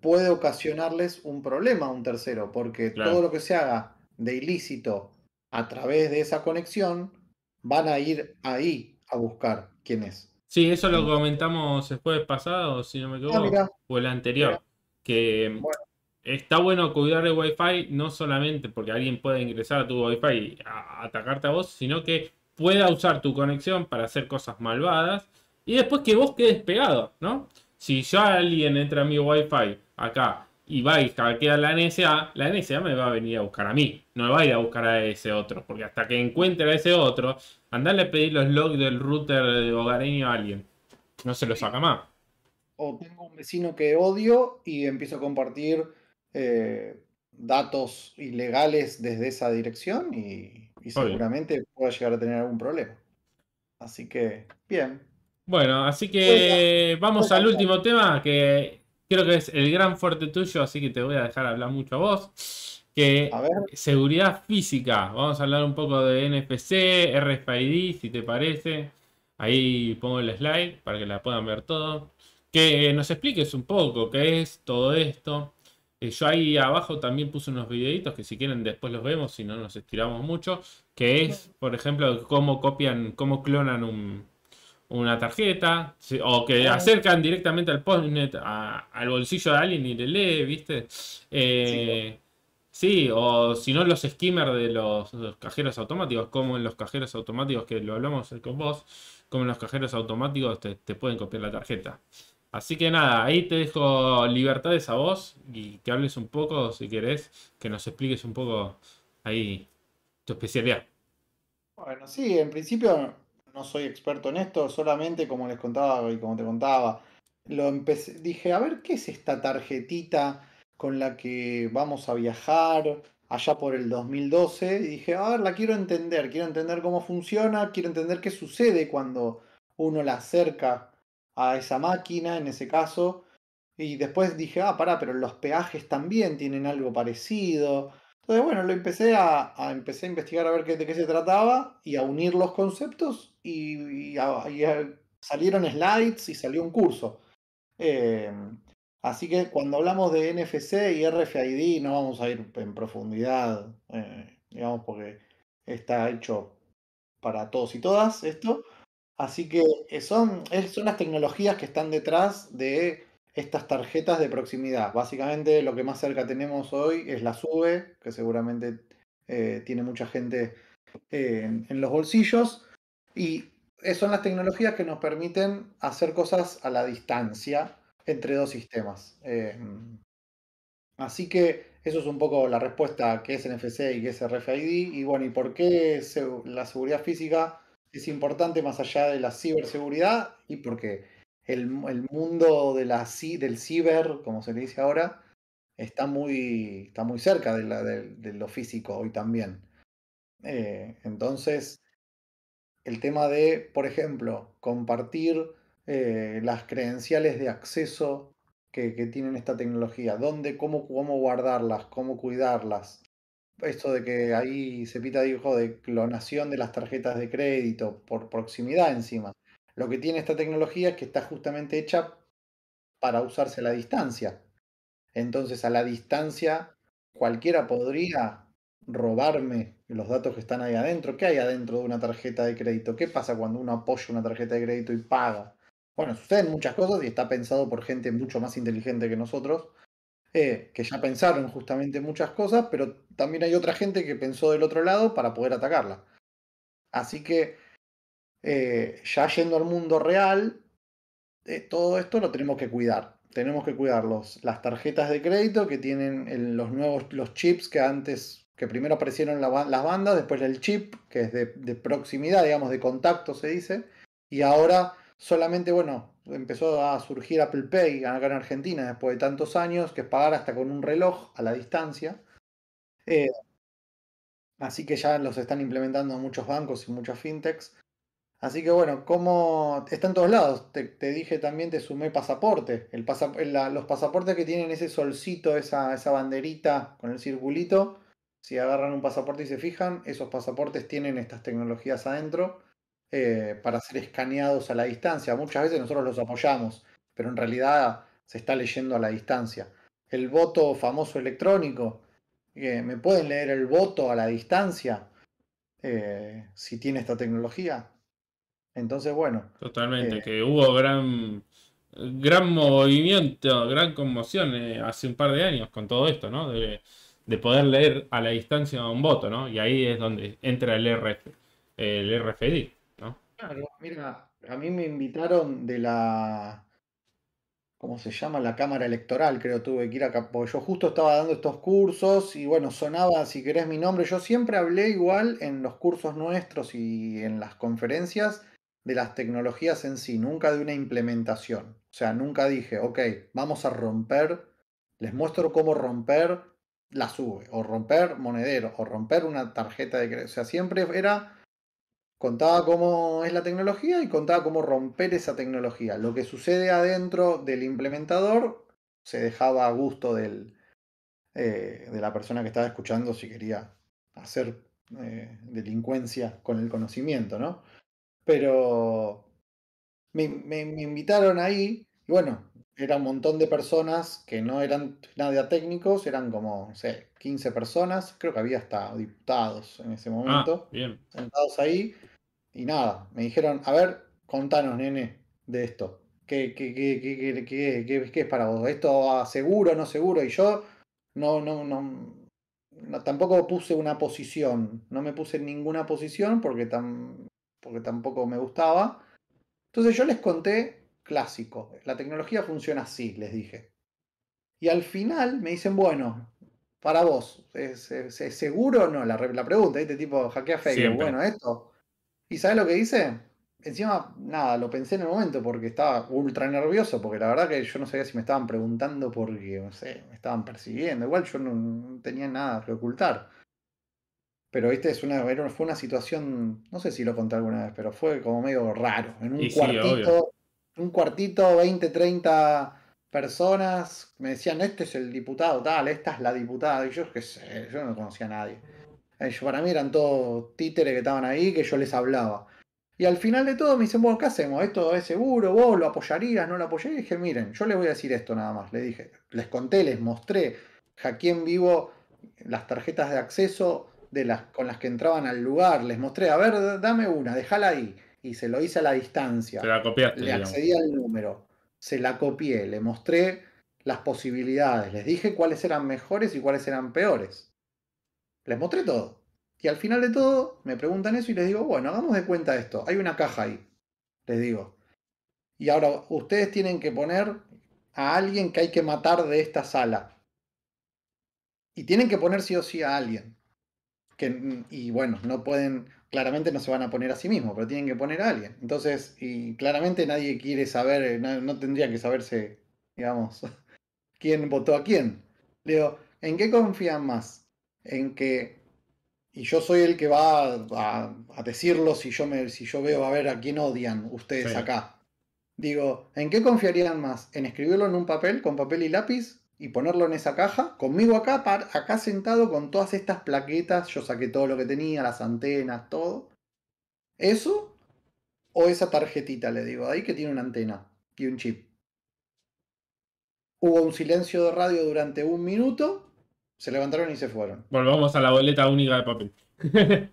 puede ocasionarles un problema a un tercero, porque todo lo que se haga de ilícito a través de esa conexión, van a ir ahí a buscar quién es. Sí, eso lo comentamos después pasado, si no me ah, equivoco, o el anterior, que mm, está bueno cuidar el Wi-Fi no solamente porque alguien pueda ingresar a tu Wi-Fi y atacarte a vos, sino que pueda usar tu conexión para hacer cosas malvadas y después que vos quedes pegado, ¿no? Si ya alguien entra a mi Wi-Fi acá y va y hackea la NSA, la NSA me va a venir a buscar a mí, no me va a ir a buscar a ese otro, porque hasta que encuentre a ese otro, andarle a pedir los logs del router de hogareño a alguien. No se lo saca más. O tengo un vecino que odio y empiezo a compartir eh, datos ilegales desde esa dirección y, y seguramente pueda llegar a tener algún problema. Así que, bien, bueno, así que pues vamos pues al último tema, que creo que es el gran fuerte tuyo, así que te voy a dejar hablar mucho a vos. Que a seguridad física. Vamos a hablar un poco de NFC, RFID, si te parece. Ahí pongo el slide para que la puedan ver todo. Que eh, nos expliques un poco qué es todo esto. Eh, yo ahí abajo también puse unos videitos que si quieren después los vemos, si no nos estiramos mucho. Que es, por ejemplo, cómo copian, cómo clonan un, una tarjeta, o que acercan directamente al postnet, al bolsillo de alguien y le lee, ¿viste? sí. Eh, o si no, los skimmers de los, cajeros automáticos, como en los cajeros automáticos que lo hablamos con vos, como en los cajeros automáticos te pueden copiar la tarjeta. Así que nada, ahí te dejo libertades a vos y que hables un poco, si querés, que nos expliques un poco ahí tu especialidad. Bueno, sí, en principio no soy experto en esto, solamente como les contaba y como te contaba, lo dije, a ver, ¿qué es esta tarjetita con la que vamos a viajar allá por el 2012? Y dije, a ver, la quiero entender, quiero entender cómo funciona, quiero entender qué sucede cuando uno la acerca a esa máquina, en ese caso. Y después dije, ah, pará, pero los peajes también tienen algo parecido. Entonces, bueno, lo empecé a, empecé a investigar a ver qué, de qué se trataba y a unir los conceptos y, salieron slides y salió un curso. Em, así que cuando hablamos de NFC y RFID no vamos a ir en profundidad, eh, digamos, porque está hecho para todos y todas esto. Así que eh, son, son las tecnologías que están detrás de estas tarjetas de proximidad. Básicamente lo que más cerca tenemos hoy es la SUBE, que seguramente eh, tiene mucha gente eh, en los bolsillos. Y eh, son las tecnologías que nos permiten hacer cosas a la distancia entre dos sistemas. Em, así que eso es un poco la respuesta que qué es NFC y que es RFID. Y bueno, ¿y por qué la seguridad física es importante más allá de la ciberseguridad? Y por qué el, mundo de la, del ciber, como se le dice ahora, está muy, está muy cerca de, la, lo físico hoy también. Eh, entonces, el tema de, por ejemplo, compartir eh, las credenciales de acceso que, tienen esta tecnología, dónde, cómo, cómo guardarlas, cómo cuidarlas. Esto de que ahí Cepita dijo de clonación de las tarjetas de crédito por proximidad encima. Lo que tiene esta tecnología es que está justamente hecha para usarse a la distancia. Entonces, a la distancia, cualquiera podría robarme los datos que están ahí adentro. ¿Qué hay adentro de una tarjeta de crédito? ¿Qué pasa cuando uno apoya una tarjeta de crédito y paga? Bueno, suceden muchas cosas y está pensado por gente mucho más inteligente que nosotros, eh, que ya pensaron justamente muchas cosas, pero también hay otra gente que pensó del otro lado para poder atacarla. Así que eh, ya yendo al mundo real, eh, todo esto lo tenemos que cuidar. Tenemos que cuidar las tarjetas de crédito que tienen los nuevos los chips que antes, que primero aparecieron las bandas, después el chip, que es de, proximidad, digamos, de contacto se dice, y ahora solamente, bueno, empezó a surgir Apple Pay acá en Argentina después de tantos años, que es pagar hasta con un reloj a la distancia. Eh, así que ya los están implementando muchos bancos y muchos fintechs. Así que bueno, como está en todos lados, te, dije también, te sumé pasaporte. los pasaportes que tienen ese solcito, esa, banderita con el circulito, si agarran un pasaporte y se fijan, esos pasaportes tienen estas tecnologías adentro eh, para ser escaneados a la distancia. Muchas veces nosotros los apoyamos, pero en realidad se está leyendo a la distancia. El voto famoso electrónico, eh, ¿me pueden leer el voto a la distancia eh, si tiene esta tecnología? Entonces, bueno. Totalmente, eh, que hubo gran, gran movimiento, gran conmoción eh, hace un par de años con todo esto, ¿no? De, poder leer a la distancia un voto, ¿no? Y ahí es donde entra el, RF, el ¿no? Claro, mira, a mí me invitaron de la. ¿Cómo se llama? La Cámara Electoral, creo tuve que ir acá. Porque yo justo estaba dando estos cursos y bueno, sonaba, si querés, mi nombre. Yo siempre hablé igual en los cursos nuestros y en las conferencias de las tecnologías en sí, nunca de una implementación. O sea, nunca dije, ok, vamos a romper, les muestro cómo romper la sube, o romper monedero, o romper una tarjeta de crédito. O sea, siempre era, contaba cómo es la tecnología y contaba cómo romper esa tecnología. Lo que sucede adentro del implementador se dejaba a gusto del, eh, de la persona que estaba escuchando si quería hacer eh, delincuencia con el conocimiento, ¿no? pero me, invitaron ahí y bueno, era un montón de personas que no eran nada técnicos, eran como, sé, 15 personas, creo que había hasta diputados en ese ah, momento, sentados ahí, y nada, me dijeron, a ver, contanos, nene, de esto, ¿Qué qué, qué, es para vos? ¿Esto seguro, o no seguro? Y yo no, no, no, tampoco puse una posición, no me puse ninguna posición porque tan porque tampoco me gustaba. Entonces yo les conté clásico, la tecnología funciona así, les dije. Y al final me dicen, bueno, para vos, ¿es, seguro o no? La, pregunta, este tipo, hackea Facebook, bueno, esto. ¿Y sabes lo que dice? Encima, nada, lo pensé en el momento porque estaba ultra nervioso, porque la verdad que yo no sabía si me estaban preguntando porque, no sé, me estaban persiguiendo. Igual yo no tenía nada que ocultar. Pero esta es una, fue una situación, no sé si lo conté alguna vez, pero fue como medio raro. En un cuartito, un cuartito, 20, 30 personas, me decían, este es el diputado tal, esta es la diputada, y yo qué sé, yo no conocía a nadie. Ellos, eh, para mí eran todos títeres que estaban ahí, que yo les hablaba. Y al final de todo me dicen, vos ¿qué hacemos? ¿Esto es seguro? ¿Vos lo apoyarías? ¿No lo apoyarías? Y dije, miren, yo les voy a decir esto nada más. Les dije, les conté, les mostré, hackeé vivo las tarjetas de acceso, de las, con las que entraban al lugar. Les mostré, a ver, dame una, déjala ahí. Y se lo hice a la distancia. la Le accedí al número. Se la copié, le mostré las posibilidades. Les dije cuáles eran mejores y cuáles eran peores. Les mostré todo. Y al final de todo me preguntan eso y les digo, bueno, hagamos de cuenta esto. Hay una caja ahí. Les digo. Y ahora ustedes tienen que poner a alguien que hay que matar de esta sala. Y tienen que poner sí o sí a alguien. Mm, y bueno, no pueden, claramente no se van a poner a sí mismos, pero tienen que poner a alguien. Entonces, y claramente nadie quiere saber, eh, no, tendría que saberse, digamos, quién votó a quién. Le digo, ¿en qué confían más? En que, y yo soy el que va a, decirlo si yo, me, si yo veo a ver a quién odian ustedes acá. Digo, ¿en qué confiarían más? ¿En escribirlo en un papel, con papel y lápiz? y ponerlo en esa caja. Conmigo acá, acá sentado con todas estas plaquetas, yo saqué todo lo que tenía, las antenas, todo. Eso o esa tarjetita, le digo, ahí que tiene una antena y un chip. Hubo un silencio de radio durante un minuto, se levantaron y se fueron. Volvamos a la boleta única de papel.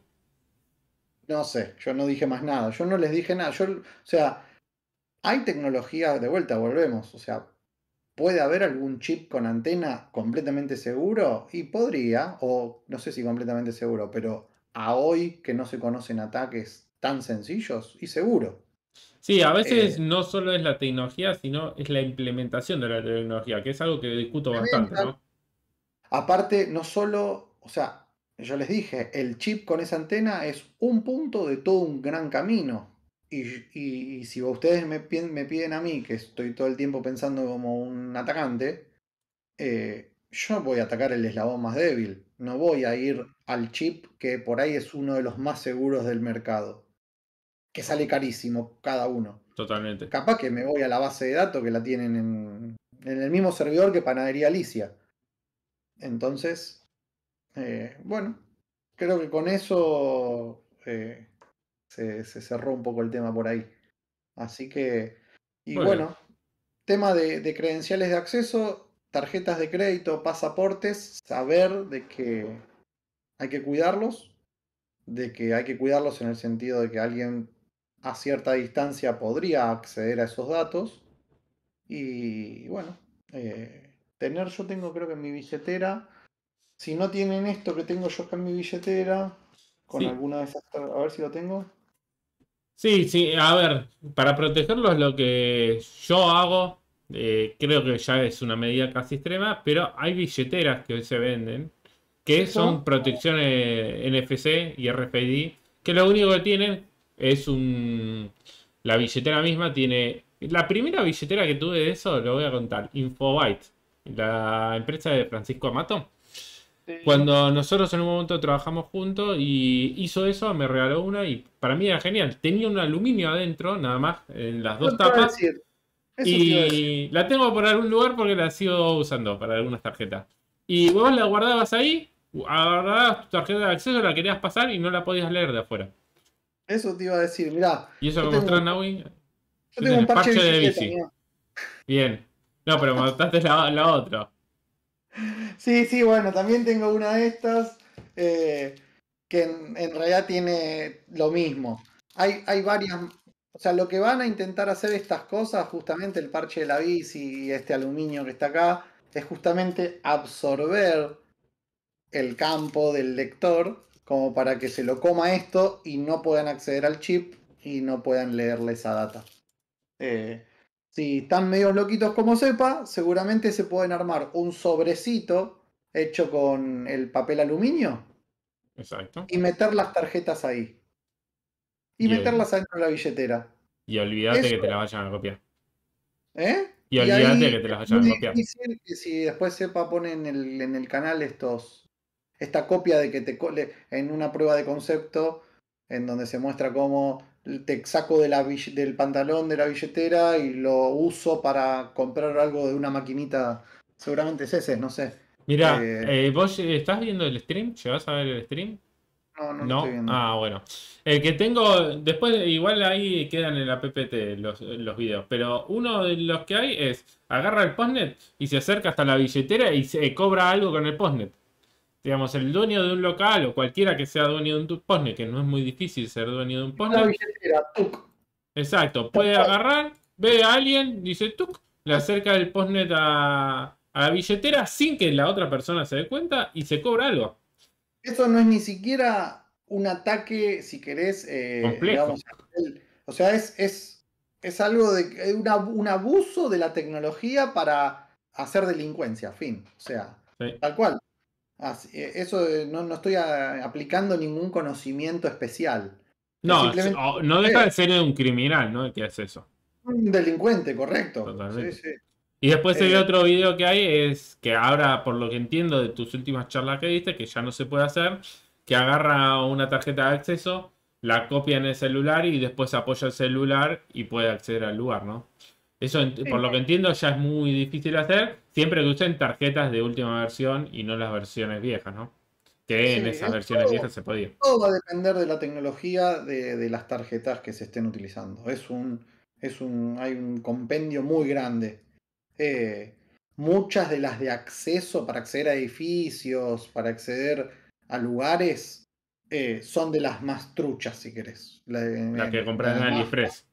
no sé, yo no dije más nada, yo no les dije nada, yo, o sea, hay tecnología de vuelta, volvemos, o sea, ¿Puede haber algún chip con antena completamente seguro? Y podría, o no sé si completamente seguro, pero a hoy que no se conocen ataques tan sencillos y seguro. Sí, a veces eh, no solo es la tecnología, sino es la implementación de la tecnología, que es algo que discuto bastante, Aparte, no solo, o sea, yo les dije, el chip con esa antena es un punto de todo un gran camino. Y, si ustedes me, me, piden a mí, que estoy todo el tiempo pensando como un atacante, eh, yo voy a atacar el eslabón más débil. No voy a ir al chip que por ahí es uno de los más seguros del mercado. Que sale carísimo cada uno. Totalmente. Capaz que me voy a la base de datos que la tienen en, el mismo servidor que Panadería Alicia. Entonces, eh, bueno, creo que con eso eh, se, cerró un poco el tema por ahí. Así que, y bueno, tema de, credenciales de acceso, tarjetas de crédito, pasaportes, saber de que hay que cuidarlos, de que hay que cuidarlos en el sentido de que alguien a cierta distancia podría acceder a esos datos. Y bueno, eh, tener, yo tengo creo que en mi billetera, si no tienen esto que tengo yo acá en mi billetera, con alguna de esas, a ver si lo tengo. Sí, sí, a ver, para protegerlos lo que yo hago, eh, creo que ya es una medida casi extrema, pero hay billeteras que hoy se venden, que son protecciones NFC y RFID, que lo único que tienen es un... La billetera misma tiene... La primera billetera que tuve de eso, lo voy a contar, Infobyte, la empresa de Francisco Amato. Cuando nosotros en un momento trabajamos juntos y hizo eso, me regaló una y para mí era genial. Tenía un aluminio adentro, nada más, en las dos tapas. Y la tengo por algún lugar porque la sigo usando para algunas tarjetas. Y vos la guardabas ahí, agarrabas tu tarjeta de acceso, la querías pasar y no la podías leer de afuera. Eso te iba a decir, mirá. Y eso que mostrás Naui. Yo tengo un parche, de, Bien. No, pero mataste la otra. Sí, sí, bueno, también tengo una de estas eh, que en, realidad tiene lo mismo. Hay, hay varias, o sea, lo que van a intentar hacer estas cosas, justamente el parche de la bici y este aluminio que está acá, es justamente absorber el campo del lector como para que se lo coma esto y no puedan acceder al chip y no puedan leerle esa data. Eh, si están medios loquitos como sepa, seguramente se pueden armar un sobrecito hecho con el papel aluminio. Exacto. Y meter las tarjetas ahí. Y, meterlas adentro de la billetera. Y olvidarte que te la vayan a copiar. ¿Eh? Y, olvidarte que te las vayan a copiar. Y si después sepa ponen en el, canal estos esta copia de que te cole en una prueba de concepto en donde se muestra cómo te saco de la, del pantalón de la billetera y lo uso para comprar algo de una maquinita. Seguramente es ese, no sé. Mira, eh, eh, ¿vos eh, estás viendo el stream? ¿Llevas a ver el stream? No, no, estoy viendo. Ah, bueno. El que tengo, después igual ahí quedan en la PPT los, los videos, pero uno de los que hay es agarra el postnet y se acerca hasta la billetera y se cobra algo con el postnet digamos, el dueño de un local o cualquiera que sea dueño de un postnet, que no es muy difícil ser dueño de un postnet. Exacto, puede agarrar, ve a alguien, dice tuk, le acerca el postnet a, a la billetera sin que la otra persona se dé cuenta y se cobra algo. Eso no es ni siquiera un ataque, si querés, eh, Complejo. o sea, es, es, algo de eh, un abuso de la tecnología para hacer delincuencia, fin. O sea, tal cual. Eh, eso eh, no, estoy ah, aplicando ningún conocimiento especial. No, oh, no deja eh, de ser un criminal, ¿no? Que es eso. Un delincuente, correcto. Y después hay otro video que hay es que ahora, por lo que entiendo de tus últimas charlas que diste, que ya no se puede hacer, que agarra una tarjeta de acceso, la copia en el celular y después apoya el celular y puede acceder al lugar, ¿no? Eso, por lo que entiendo, ya es muy difícil hacer, siempre que usen tarjetas de última versión y no las versiones viejas, ¿no? Que en esas versiones viejas se podía. Todo va a depender de la tecnología de, las tarjetas que se estén utilizando. Es un, es un, hay un compendio muy grande. Eh, muchas de las de acceso para acceder a edificios, para acceder a lugares, eh, son de las más truchas, si querés. las que compras en AliExpress.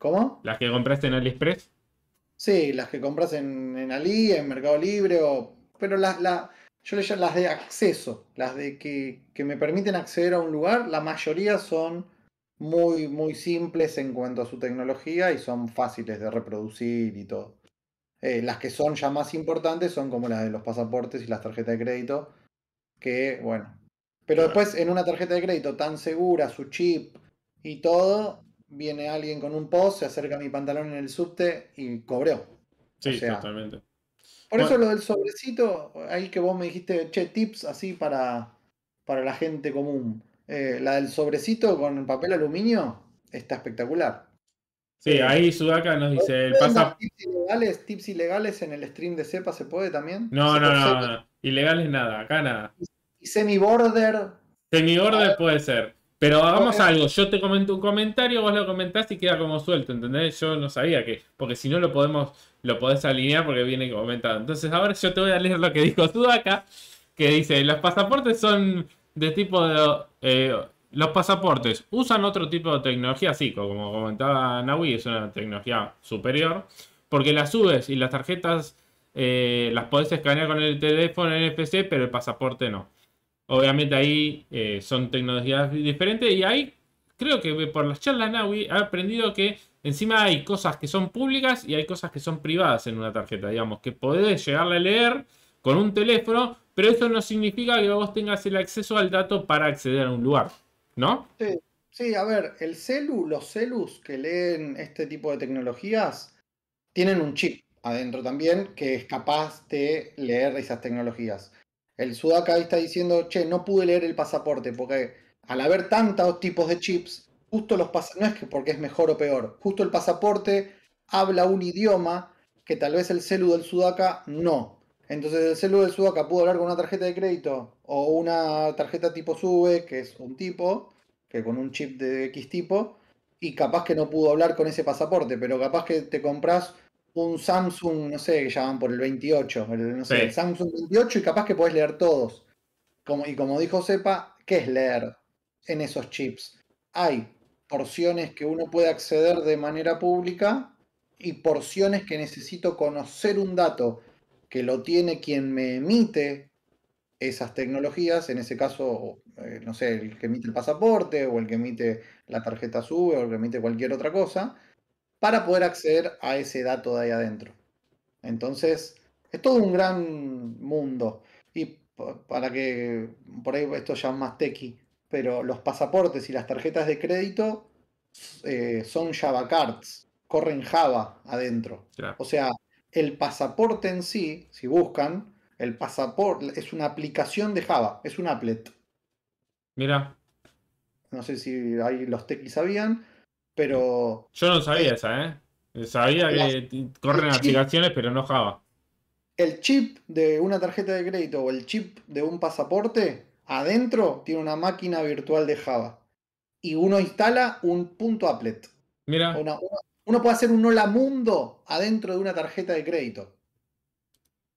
¿Cómo? ¿Las que compraste en AliExpress? Sí, las que compras en, en Ali, en Mercado Libre, o, pero las, yo le las de acceso, las de que, me permiten acceder a un lugar, la mayoría son muy, muy simples en cuanto a su tecnología y son fáciles de reproducir y todo. Eh, las que son ya más importantes son como las de los pasaportes y las tarjetas de crédito, que bueno. Pero después en una tarjeta de crédito tan segura, su chip y todo, viene alguien con un post, se acerca a mi pantalón en el subte y cobró. Sí, totalmente. Por eso lo del sobrecito, ahí que vos me dijiste, che, tips así para, para la gente común. Eh, la del sobrecito con papel aluminio está espectacular. Sí, eh, ahí Sudaka nos dice, el Tips ilegales, en el stream de cepa se puede también? No, no, no, no, ilegales nada, acá nada. Y semi-border. Semi-border puede ser. Pero hagamos algo, yo te comento un comentario, vos lo comentás y queda como suelto, ¿entendés? Yo no sabía que, porque si no lo podemos, lo podés alinear porque viene comentado. Entonces ahora yo te voy a leer lo que dijo acá, que dice, los pasaportes son de tipo de... Eh, los pasaportes usan otro tipo de tecnología, sí, como comentaba Naui, es una tecnología superior, porque las subes y las tarjetas eh, las podés escanear con el teléfono en NFC, pero el pasaporte no. Obviamente ahí eh, son tecnologías diferentes y ahí creo que por las charlas Naui he aprendido que encima hay cosas que son públicas y hay cosas que son privadas en una tarjeta, digamos, que podés llegarle a leer con un teléfono, pero eso no significa que vos tengas el acceso al dato para acceder a un lugar, ¿no? Sí, a ver, el celu, los celus que leen este tipo de tecnologías tienen un chip adentro también que es capaz de leer esas tecnologías el Sudaca ahí está diciendo, che, no pude leer el pasaporte, porque al haber tantos tipos de chips, justo los pasaportes, no es que porque es mejor o peor, justo el pasaporte habla un idioma que tal vez el celu del Sudaca no. Entonces el celu del Sudaca pudo hablar con una tarjeta de crédito o una tarjeta tipo SUBE, que es un tipo, que con un chip de X tipo, y capaz que no pudo hablar con ese pasaporte, pero capaz que te compras un Samsung, no sé, que llaman por el 28, el, el Samsung 28 y capaz que podés leer todos. Como, y como dijo Sepa, ¿qué es leer en esos chips? Hay porciones que uno puede acceder de manera pública y porciones que necesito conocer un dato que lo tiene quien me emite esas tecnologías, en ese caso, eh, no sé, el que emite el pasaporte o el que emite la tarjeta SUBE o el que emite cualquier otra cosa para poder acceder a ese dato de ahí adentro. Entonces, es todo un gran mundo. Y para que, por ahí esto ya es más tequi, pero los pasaportes y las tarjetas de crédito eh, son Java Cards, corren Java adentro. O sea, el pasaporte en sí, si buscan, el pasaporte es una aplicación de Java, es un applet. Mira. No sé si ahí los tequis sabían, pero... Yo no sabía esa, ¿eh? Sabía que corren aplicaciones, pero no Java. El chip de una tarjeta de crédito o el chip de un pasaporte, adentro tiene una máquina virtual de Java. Y uno instala un punto applet. Mira. uno puede hacer un hola mundo adentro de una tarjeta de crédito.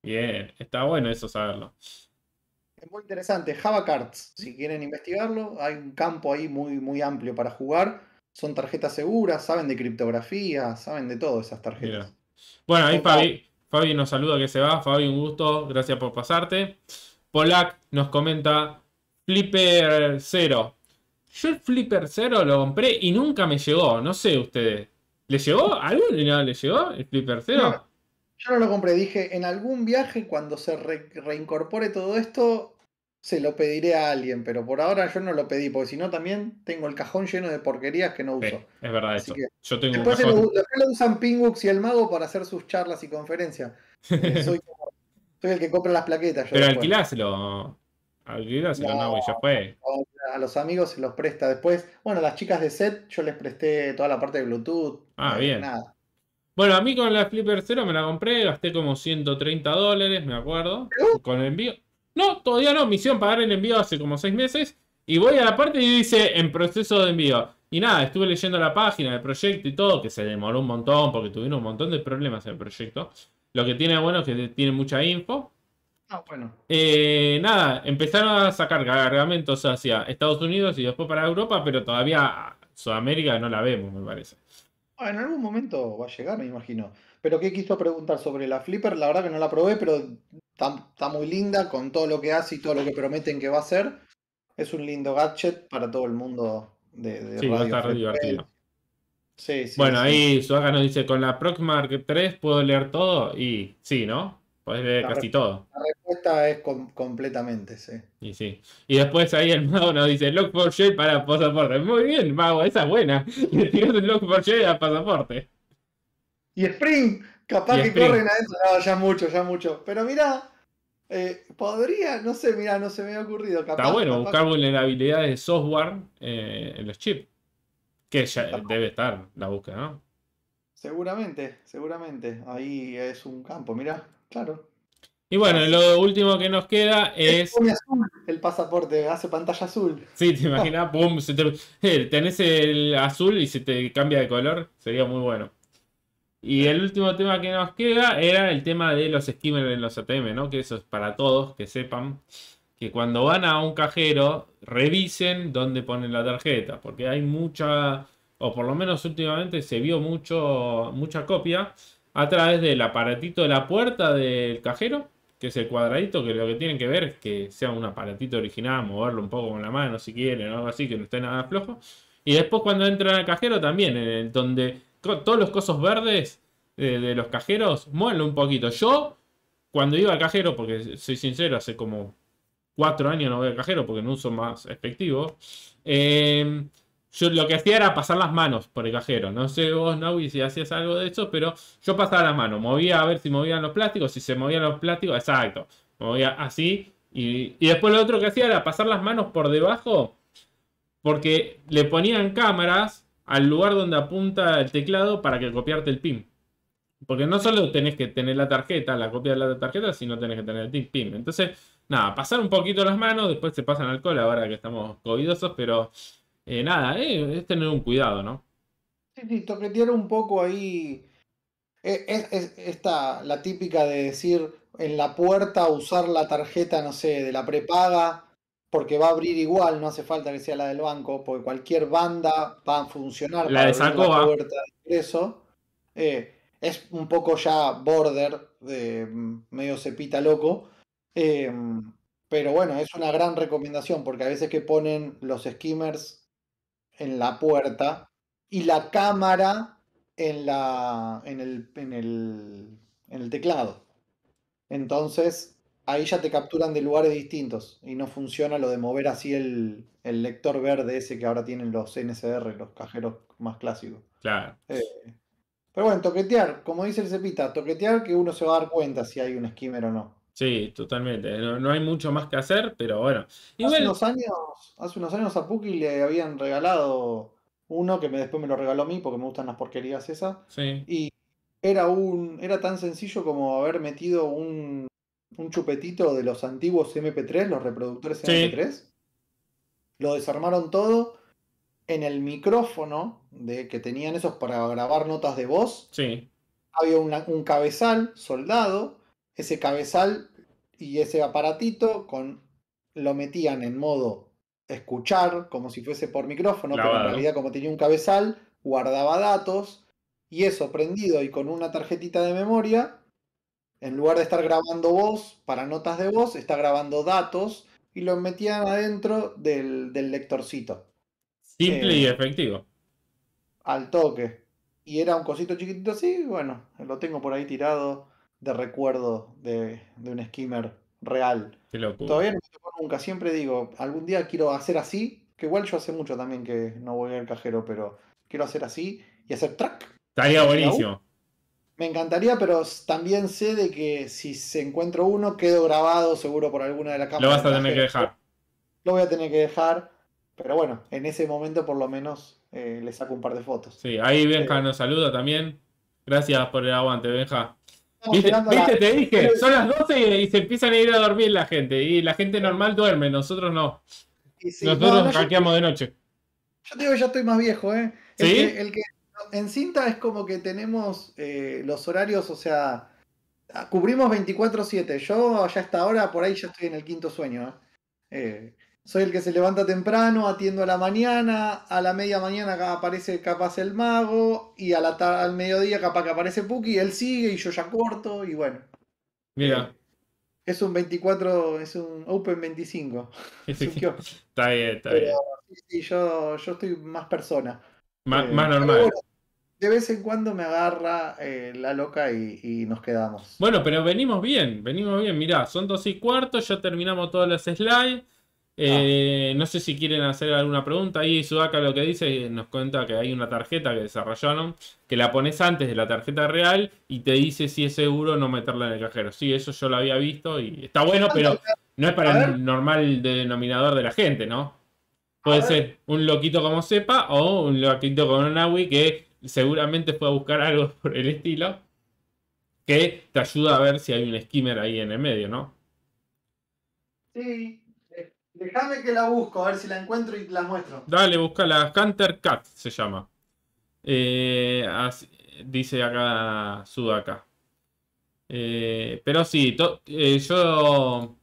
Bien, está bueno eso saberlo. Es muy interesante. Java Cards, si quieren investigarlo, hay un campo ahí muy, muy amplio para jugar son tarjetas seguras, saben de criptografía, saben de todo esas tarjetas. Bueno, ahí Fabi, nos saluda que se va. Fabi, un gusto, gracias por pasarte. Polak nos comenta Flipper cero Yo el Flipper 0 lo compré y nunca me llegó, no sé ustedes. ¿Le llegó? algo le llegó el Flipper 0? yo no lo compré, dije, en algún viaje cuando se reincorpore todo esto, se lo pediré a alguien, pero por ahora yo no lo pedí, porque si no también tengo el cajón lleno de porquerías que no uso. es verdad eso. yo tengo después un cajón... lo, lo, usan Pingux y el mago para hacer sus charlas y conferencias. Eh, soy, el que compra las plaquetas. pero alquiláselo. Alquiláselo, no, y ya fue. a los amigos se los presta después. Bueno, a las chicas de set yo les presté toda la parte de Bluetooth. Ah, eh, bien. Bueno, a mí con la Flipper 0 me la compré, gasté como 130 dólares, me acuerdo. Con el envío. No, todavía no, misión pagar el envío hace como seis meses. Y voy a la parte y dice en proceso de envío. Y nada, estuve leyendo la página del proyecto y todo, que se demoró un montón porque tuvieron un montón de problemas en el proyecto. Lo que tiene bueno es que tiene mucha info. Ah, bueno. Eh, nada, empezaron a sacar cargamentos hacia Estados Unidos y después para Europa, pero todavía Sudamérica no la vemos, me parece. Ah, en algún momento va a llegar, me imagino. Pero ¿qué quiso preguntar sobre la Flipper? La verdad que no la probé, pero Está, muy linda con todo lo que hace y todo lo que prometen que va a hacer. Es un lindo gadget para todo el mundo de, de sí, va a estar divertido. Sí, sí, bueno, ahí Suaga nos dice, con la Proxmark 3 puedo leer todo y sí, ¿no? Puedes leer casi todo. La respuesta es completamente, sí. Y sí. Y después ahí el mago nos dice, lock 4 para pasaporte. Muy bien, mago, esa es buena. Le tiras el lock 4 a pasaporte. Y Spring. Capaz que corren adentro. No, ya mucho, ya mucho. Pero mira eh, podría, no sé, mira no se me ha ocurrido. Capaz, Está bueno, buscar vulnerabilidades de software eh, en los chips. Que ya debe estar la búsqueda, ¿no? Seguramente, seguramente. Ahí es un campo, mira claro. Y bueno, lo último que nos queda es. Azul, el pasaporte, hace pantalla azul. Sí, te imaginas, pum, se eh, tenés el azul y se te cambia de color, sería muy bueno. Y el último tema que nos queda era el tema de los skimmers en los ATM, ¿no? Que eso es para todos, que sepan que cuando van a un cajero revisen dónde ponen la tarjeta, porque hay mucha, o por lo menos últimamente se vio mucho, mucha copia a través del aparatito de la puerta del cajero, que es el cuadradito, que lo que tienen que ver es que sea un aparatito original, moverlo un poco con la mano si quieren o algo así, que no esté nada flojo. Y después cuando entran al cajero también, en el donde todos los cosos verdes eh, de, los cajeros, muévanlo un poquito. Yo, cuando iba al cajero, porque soy sincero, hace como cuatro años no voy al cajero porque no uso más efectivo. Em, yo lo que hacía era pasar las manos por el cajero. No sé vos, Naui, si hacías algo de eso, pero yo pasaba la mano. Movía a ver si movían los plásticos, si se movían los plásticos, exacto. Movía así. Y, y después lo otro que hacía era pasar las manos por debajo, porque le ponían cámaras al lugar donde apunta el teclado para que copiarte el PIN. Porque no solo tenés que tener la tarjeta, la copia de la tarjeta, sino tenés que tener el PIN. Entonces, nada, pasar un poquito las manos, después se pasan alcohol ahora que estamos covidosos, pero eh, nada, eh, es tener un cuidado, ¿no? Sí, sí, toquetear un poco ahí. es, e, e, esta, la típica de decir en la puerta usar la tarjeta, no sé, de la prepaga porque va a abrir igual, no hace falta que sea la del banco, porque cualquier banda va a funcionar. La de la puerta de ingreso. Eh, es un poco ya border, de mm, medio cepita loco. Eh, pero bueno, es una gran recomendación, porque a veces que ponen los skimmers en la puerta y la cámara en, la, en, el, en, el, en el teclado. Entonces, ahí ya te capturan de lugares distintos y no funciona lo de mover así el, lector verde ese que ahora tienen los NSR, los cajeros más clásicos. Claro. Eh, pero bueno, toquetear, como dice el Cepita, toquetear que uno se va a dar cuenta si hay un skimmer o no. Sí, totalmente. No, hay mucho más que hacer, pero bueno. hace, Unos años, hace unos años a Puki le habían regalado uno que después me lo regaló a mí porque me gustan las porquerías esas. Sí. Y era, un, era tan sencillo como haber metido un un chupetito de los antiguos MP3, los reproductores MP3. Lo desarmaron todo en el micrófono de, que tenían esos para grabar notas de voz. Había un cabezal soldado. Ese cabezal y ese aparatito con, lo metían en modo escuchar, como si fuese por micrófono, pero en realidad como tenía un cabezal, guardaba datos y eso prendido y con una tarjetita de memoria en lugar de estar grabando voz para notas de voz, está grabando datos y los metían adentro del, lectorcito. Simple y eh, efectivo. Al toque. Y era un cosito chiquitito así, bueno, lo tengo por ahí tirado de recuerdo de, un skimmer real. Todavía no me nunca, siempre digo, algún día quiero hacer así, que igual yo hace mucho también que no voy al cajero, pero quiero hacer así y hacer track. Estaría buenísimo. Me encantaría, pero también sé de que si se encuentro uno, quedo grabado seguro por alguna de las cámaras. Lo vas a tener que dejar. Lo voy a tener que dejar, pero bueno, en ese momento por lo menos eh, le saco un par de fotos. Sí, ahí eh, Benja nos saluda también. Gracias por el aguante, Benja. ¿Viste? Te dije, son las 12 y se empiezan a ir a dormir la gente. Y la gente normal duerme, nosotros no. Nosotros hackeamos de noche. Yo te digo, ya estoy más viejo, ¿eh? ¿Sí? el que en cinta es como que tenemos eh, los horarios, o sea, cubrimos 24-7. Yo ya hasta ahora, por ahí ya estoy en el quinto sueño. ¿eh? Eh, soy el que se levanta temprano, atiendo a la mañana, a la media mañana aparece capaz el mago, y a al mediodía capaz que aparece Puki, él sigue y yo ya corto, y bueno. Mira. Es un 24, es un Open 25. está bien, está bien. Sí, yo, yo estoy más persona. más normal de vez en cuando me agarra eh, la loca y, nos quedamos. Bueno, pero venimos bien, venimos bien. Mirá, son dos y cuarto, ya terminamos todas las slides. Eh, ah. No sé si quieren hacer alguna pregunta. Ahí Sudaka lo que dice eh, nos cuenta que hay una tarjeta que desarrollaron que la pones antes de la tarjeta real y te dice si es seguro no meterla en el cajero. Sí, eso yo lo había visto y está bueno, pero no es para el normal denominador de la gente, ¿no? Puede ser un loquito como sepa o un loquito con una que seguramente fue a buscar algo por el estilo, que te ayuda a ver si hay un skimmer ahí en el medio, ¿no? Sí, déjame que la busco, a ver si la encuentro y la muestro. Dale, la Hunter Cat se llama. Eh, dice acá Sudaka. acá. Eh, pero sí, eh, yo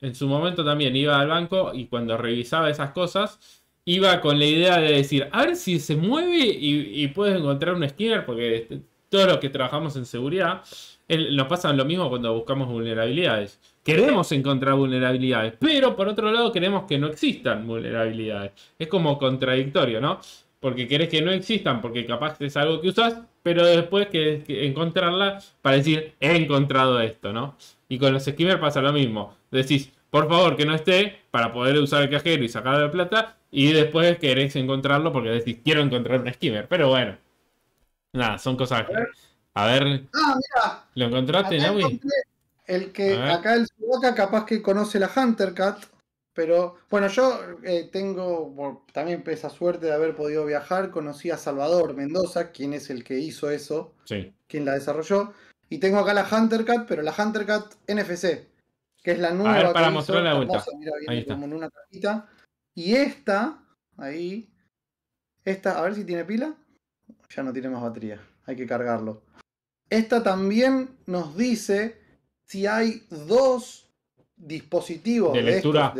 en su momento también iba al banco y cuando revisaba esas cosas, iba con la idea de decir, a ver si se mueve y, puedes encontrar un skimmer, porque este, todos los que trabajamos en seguridad nos pasa lo mismo cuando buscamos vulnerabilidades. Queremos encontrar vulnerabilidades, pero por otro lado queremos que no existan vulnerabilidades. Es como contradictorio, ¿no? Porque querés que no existan, porque capaz es algo que usas pero después que, encontrarla para decir, he encontrado esto, ¿no? Y con los skimmers pasa lo mismo. Decís, por favor que no esté, para poder usar el cajero y sacar la plata. Y después queréis encontrarlo porque decís, quiero encontrar un skimmer. Pero bueno, nada, son cosas. A ver. Ah, mira. ¿Lo encontraste, Nawi? El que acá el Sudoka capaz que conoce la HunterCat, Pero bueno, yo eh, tengo también esa suerte de haber podido viajar. Conocí a Salvador Mendoza, quien es el que hizo eso, sí. quien la desarrolló. Y tengo acá la Hunter pero la Hunter NFC que es la nueva. ver, para mostrar la vuelta. ahí está. en una cajita. Y esta, ahí. Esta, a ver si tiene pila. Ya no tiene más batería. Hay que cargarlo. Esta también nos dice si hay dos dispositivos de, lectura.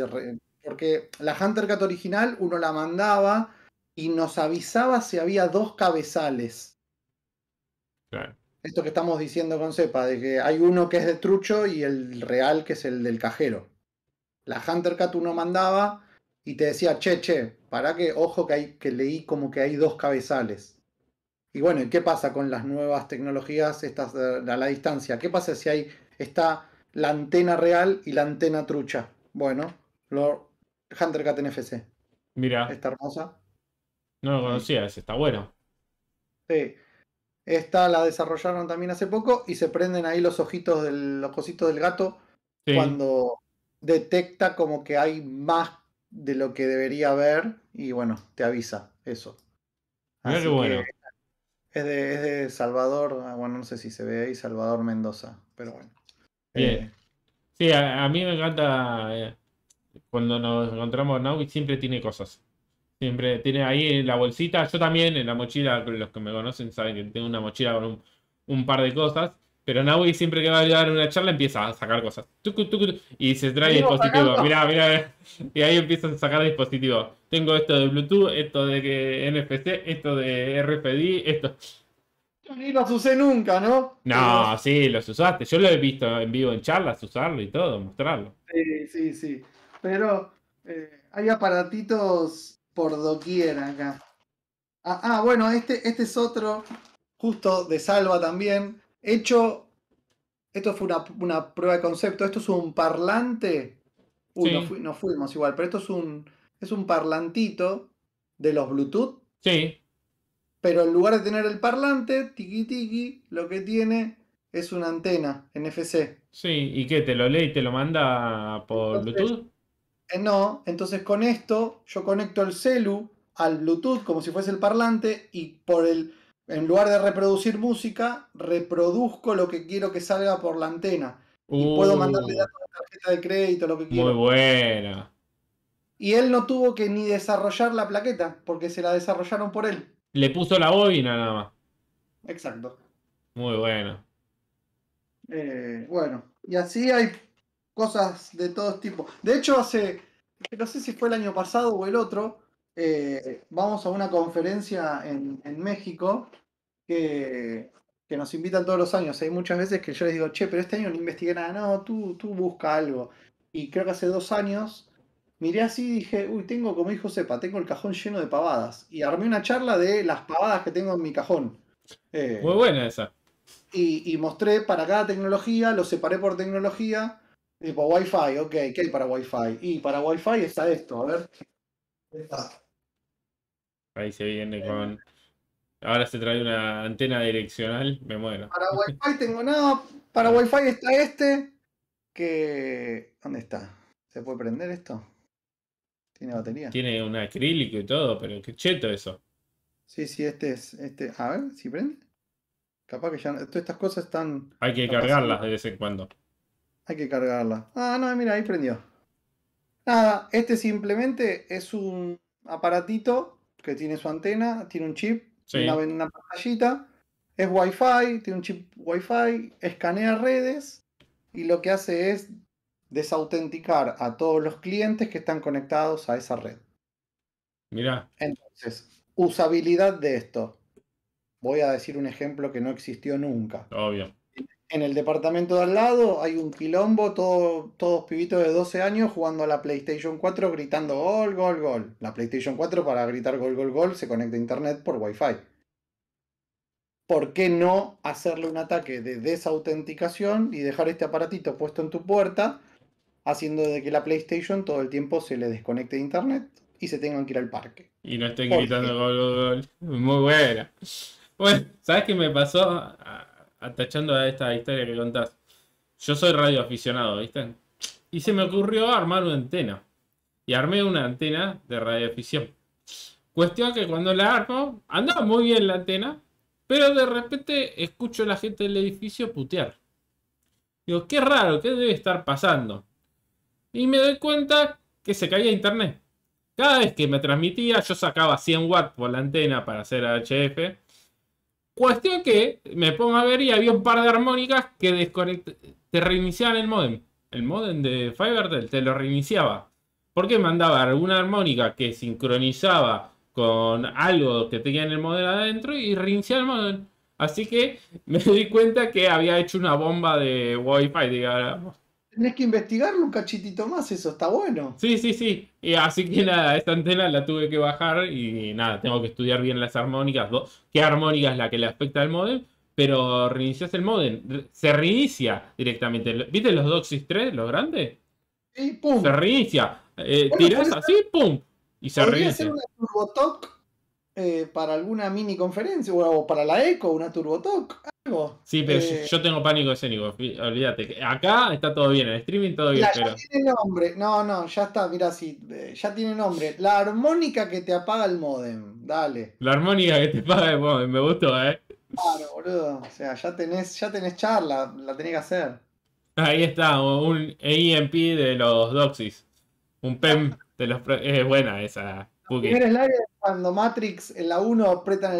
porque la Hunter Cat original uno la mandaba y nos avisaba si había dos cabezales. Claro. Esto que estamos diciendo con cepa, de que hay uno que es de trucho y el real que es el del cajero. La Hunter uno mandaba y te decía, che, che, para que, ojo que, hay, que leí como que hay dos cabezales. Y bueno, qué pasa con las nuevas tecnologías estas a la distancia? ¿Qué pasa si hay está la antena real y la antena trucha? Bueno, HunterCat Hunter NFC. Mira. Está hermosa. No lo conocía, está bueno. Sí. Esta la desarrollaron también hace poco y se prenden ahí los ojitos del, los cositos del gato cuando detecta como que hay más de lo que debería haber y bueno, te avisa eso. es, de, Salvador, ah, bueno, no sé si se ve ahí, Salvador Mendoza, pero bueno. Eh, sí, a, mí me encanta eh, cuando nos encontramos Naui siempre tiene cosas. Siempre tiene ahí en la bolsita. Yo también en la mochila, los que me conocen saben que tengo una mochila con un, par de cosas. Pero Naui siempre que va a en una charla empieza a sacar cosas. y se trae dispositivos. mira mira Y ahí empiezan a sacar dispositivos. Tengo esto de Bluetooth, esto de NFC, esto de RFID, esto. Yo ni los usé nunca, ¿no? No, sí, los usaste. Yo lo he visto en vivo en charlas, usarlo y todo, mostrarlo. Sí, sí, sí. Pero eh, hay aparatitos por doquier acá. Ah, ah, bueno, este, este es otro, justo de Salva también. Hecho, esto fue una, prueba de concepto. Esto es un parlante. Uy, no, fuimos igual, pero esto es un, es un parlantito de los Bluetooth. Sí. Pero en lugar de tener el parlante, tiki tiki, lo que tiene es una antena NFC. Sí, y que te lo lee y te lo manda por Bluetooth. Eh, no, entonces con esto yo conecto el celu al Bluetooth como si fuese el parlante y por el en lugar de reproducir música, reproduzco lo que quiero que salga por la antena. y puedo mandarle uh. datos tarjeta de crédito, lo que quiero. Muy buena. Y él no tuvo que ni desarrollar la plaqueta, porque se la desarrollaron por él. Le puso la bobina nada más. Exacto. Muy bueno. Eh, bueno, y así hay cosas de todo tipo. De hecho, hace, no sé si fue el año pasado o el otro, eh, vamos a una conferencia en, México que, nos invitan todos los años. Hay muchas veces que yo les digo, che, pero este año no investigué nada, no, tú, tú busca algo. Y creo que hace dos años miré así y dije, uy, tengo, como hijo Sepa, tengo el cajón lleno de pavadas. Y armé una charla de las pavadas que tengo en mi cajón. Eh, Muy buena esa. Y, y mostré para cada tecnología, lo separé por tecnología Tipo, Wi-Fi, ok, ¿qué hay para Wi-Fi? Y para Wi-Fi está esto, a ver. Está. Ahí se viene con. Ahora se trae una antena direccional, me muero. Para Wi-Fi tengo nada. Para Wi-Fi está este. Que. ¿Dónde está? ¿Se puede prender esto? ¿Tiene batería? Tiene un acrílico y todo, pero qué cheto eso. Sí, sí, este es. Este. A ver, si prende. Capaz que ya. Todas estas cosas están. Hay que cargarlas de vez en cuando. Hay que cargarla. Ah, no, mira, ahí prendió. Nada, este simplemente es un aparatito que tiene su antena, tiene un chip, una, pantallita, es Wi-Fi, tiene un chip Wi-Fi, escanea redes y lo que hace es desautenticar a todos los clientes que están conectados a esa red. Mira. Entonces, usabilidad de esto. Voy a decir un ejemplo que no existió nunca. Obvio en el departamento de al lado hay un quilombo, todos pibitos de 12 años jugando a la PlayStation 4 gritando gol, gol, gol. La PlayStation 4 para gritar gol, gol, gol se conecta a internet por Wi-Fi. ¿Por qué no hacerle un ataque de desautenticación y dejar este aparatito puesto en tu puerta, haciendo de que la PlayStation todo el tiempo se le desconecte de internet y se tengan que ir al parque? Y no estén gritando gol, gol, gol. Muy buena. Bueno, ¿sabes qué me pasó? atachando a esta historia que contás, yo soy radioaficionado, ¿viste? Y se me ocurrió armar una antena. Y armé una antena de radioafición. Cuestión que cuando la armo, andaba muy bien la antena, pero de repente escucho a la gente del edificio putear. Digo, qué raro, ¿qué debe estar pasando? Y me doy cuenta que se caía internet. Cada vez que me transmitía, yo sacaba 100 watts por la antena para hacer HF Cuestión que me pongo a ver y había un par de armónicas que desconect... te reiniciaban el modem. El modem de del te lo reiniciaba. Porque mandaba alguna armónica que sincronizaba con algo que tenía en el modem adentro y reiniciaba el modem. Así que me di cuenta que había hecho una bomba de Wi-Fi, digamos. Tenés que investigarlo un cachitito más, eso está bueno. Sí, sí, sí. Y así que nada, esta antena la tuve que bajar y nada, tengo que estudiar bien las armónicas, qué armónica es la que le afecta al modem, pero reinicias el modem, se reinicia directamente. ¿Viste los Doxis 3, los grandes? Sí, pum. Se reinicia. Eh, tirás así, pum. Y se reinicia. hacer eh, para alguna mini conferencia o para la ECO, una TurboTalk, algo. Sí, pero yo eh, tengo pánico escénico, olvídate. Acá está todo bien, el streaming todo bien. Ya tiene nombre, no, no, ya está, mira, sí, eh, ya tiene nombre. La armónica que te apaga el modem, dale. La armónica que te apaga el modem, me gustó, eh. Claro, boludo. O sea, ya tenés, ya tenés charla, la tenés que hacer. Ahí está, un EMP de los doxis Un PEM de los... Es buena esa. Porque... el slide cuando Matrix en la 1 apretan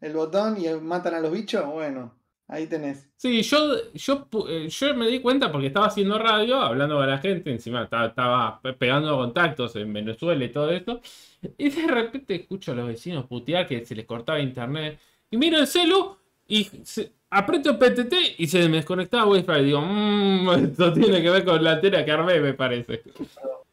el, botón y matan a los bichos, bueno, ahí tenés. Sí, yo, yo, eh, yo me di cuenta porque estaba haciendo radio, hablando con la gente, encima estaba, pegando contactos en Venezuela y todo esto, y de repente escucho a los vecinos putear que se les cortaba internet, y miro el celu y aprieto el PTT y se me desconectaba Wi-Fi. Digo, mm, esto tiene que ver con la tela que armé, me parece.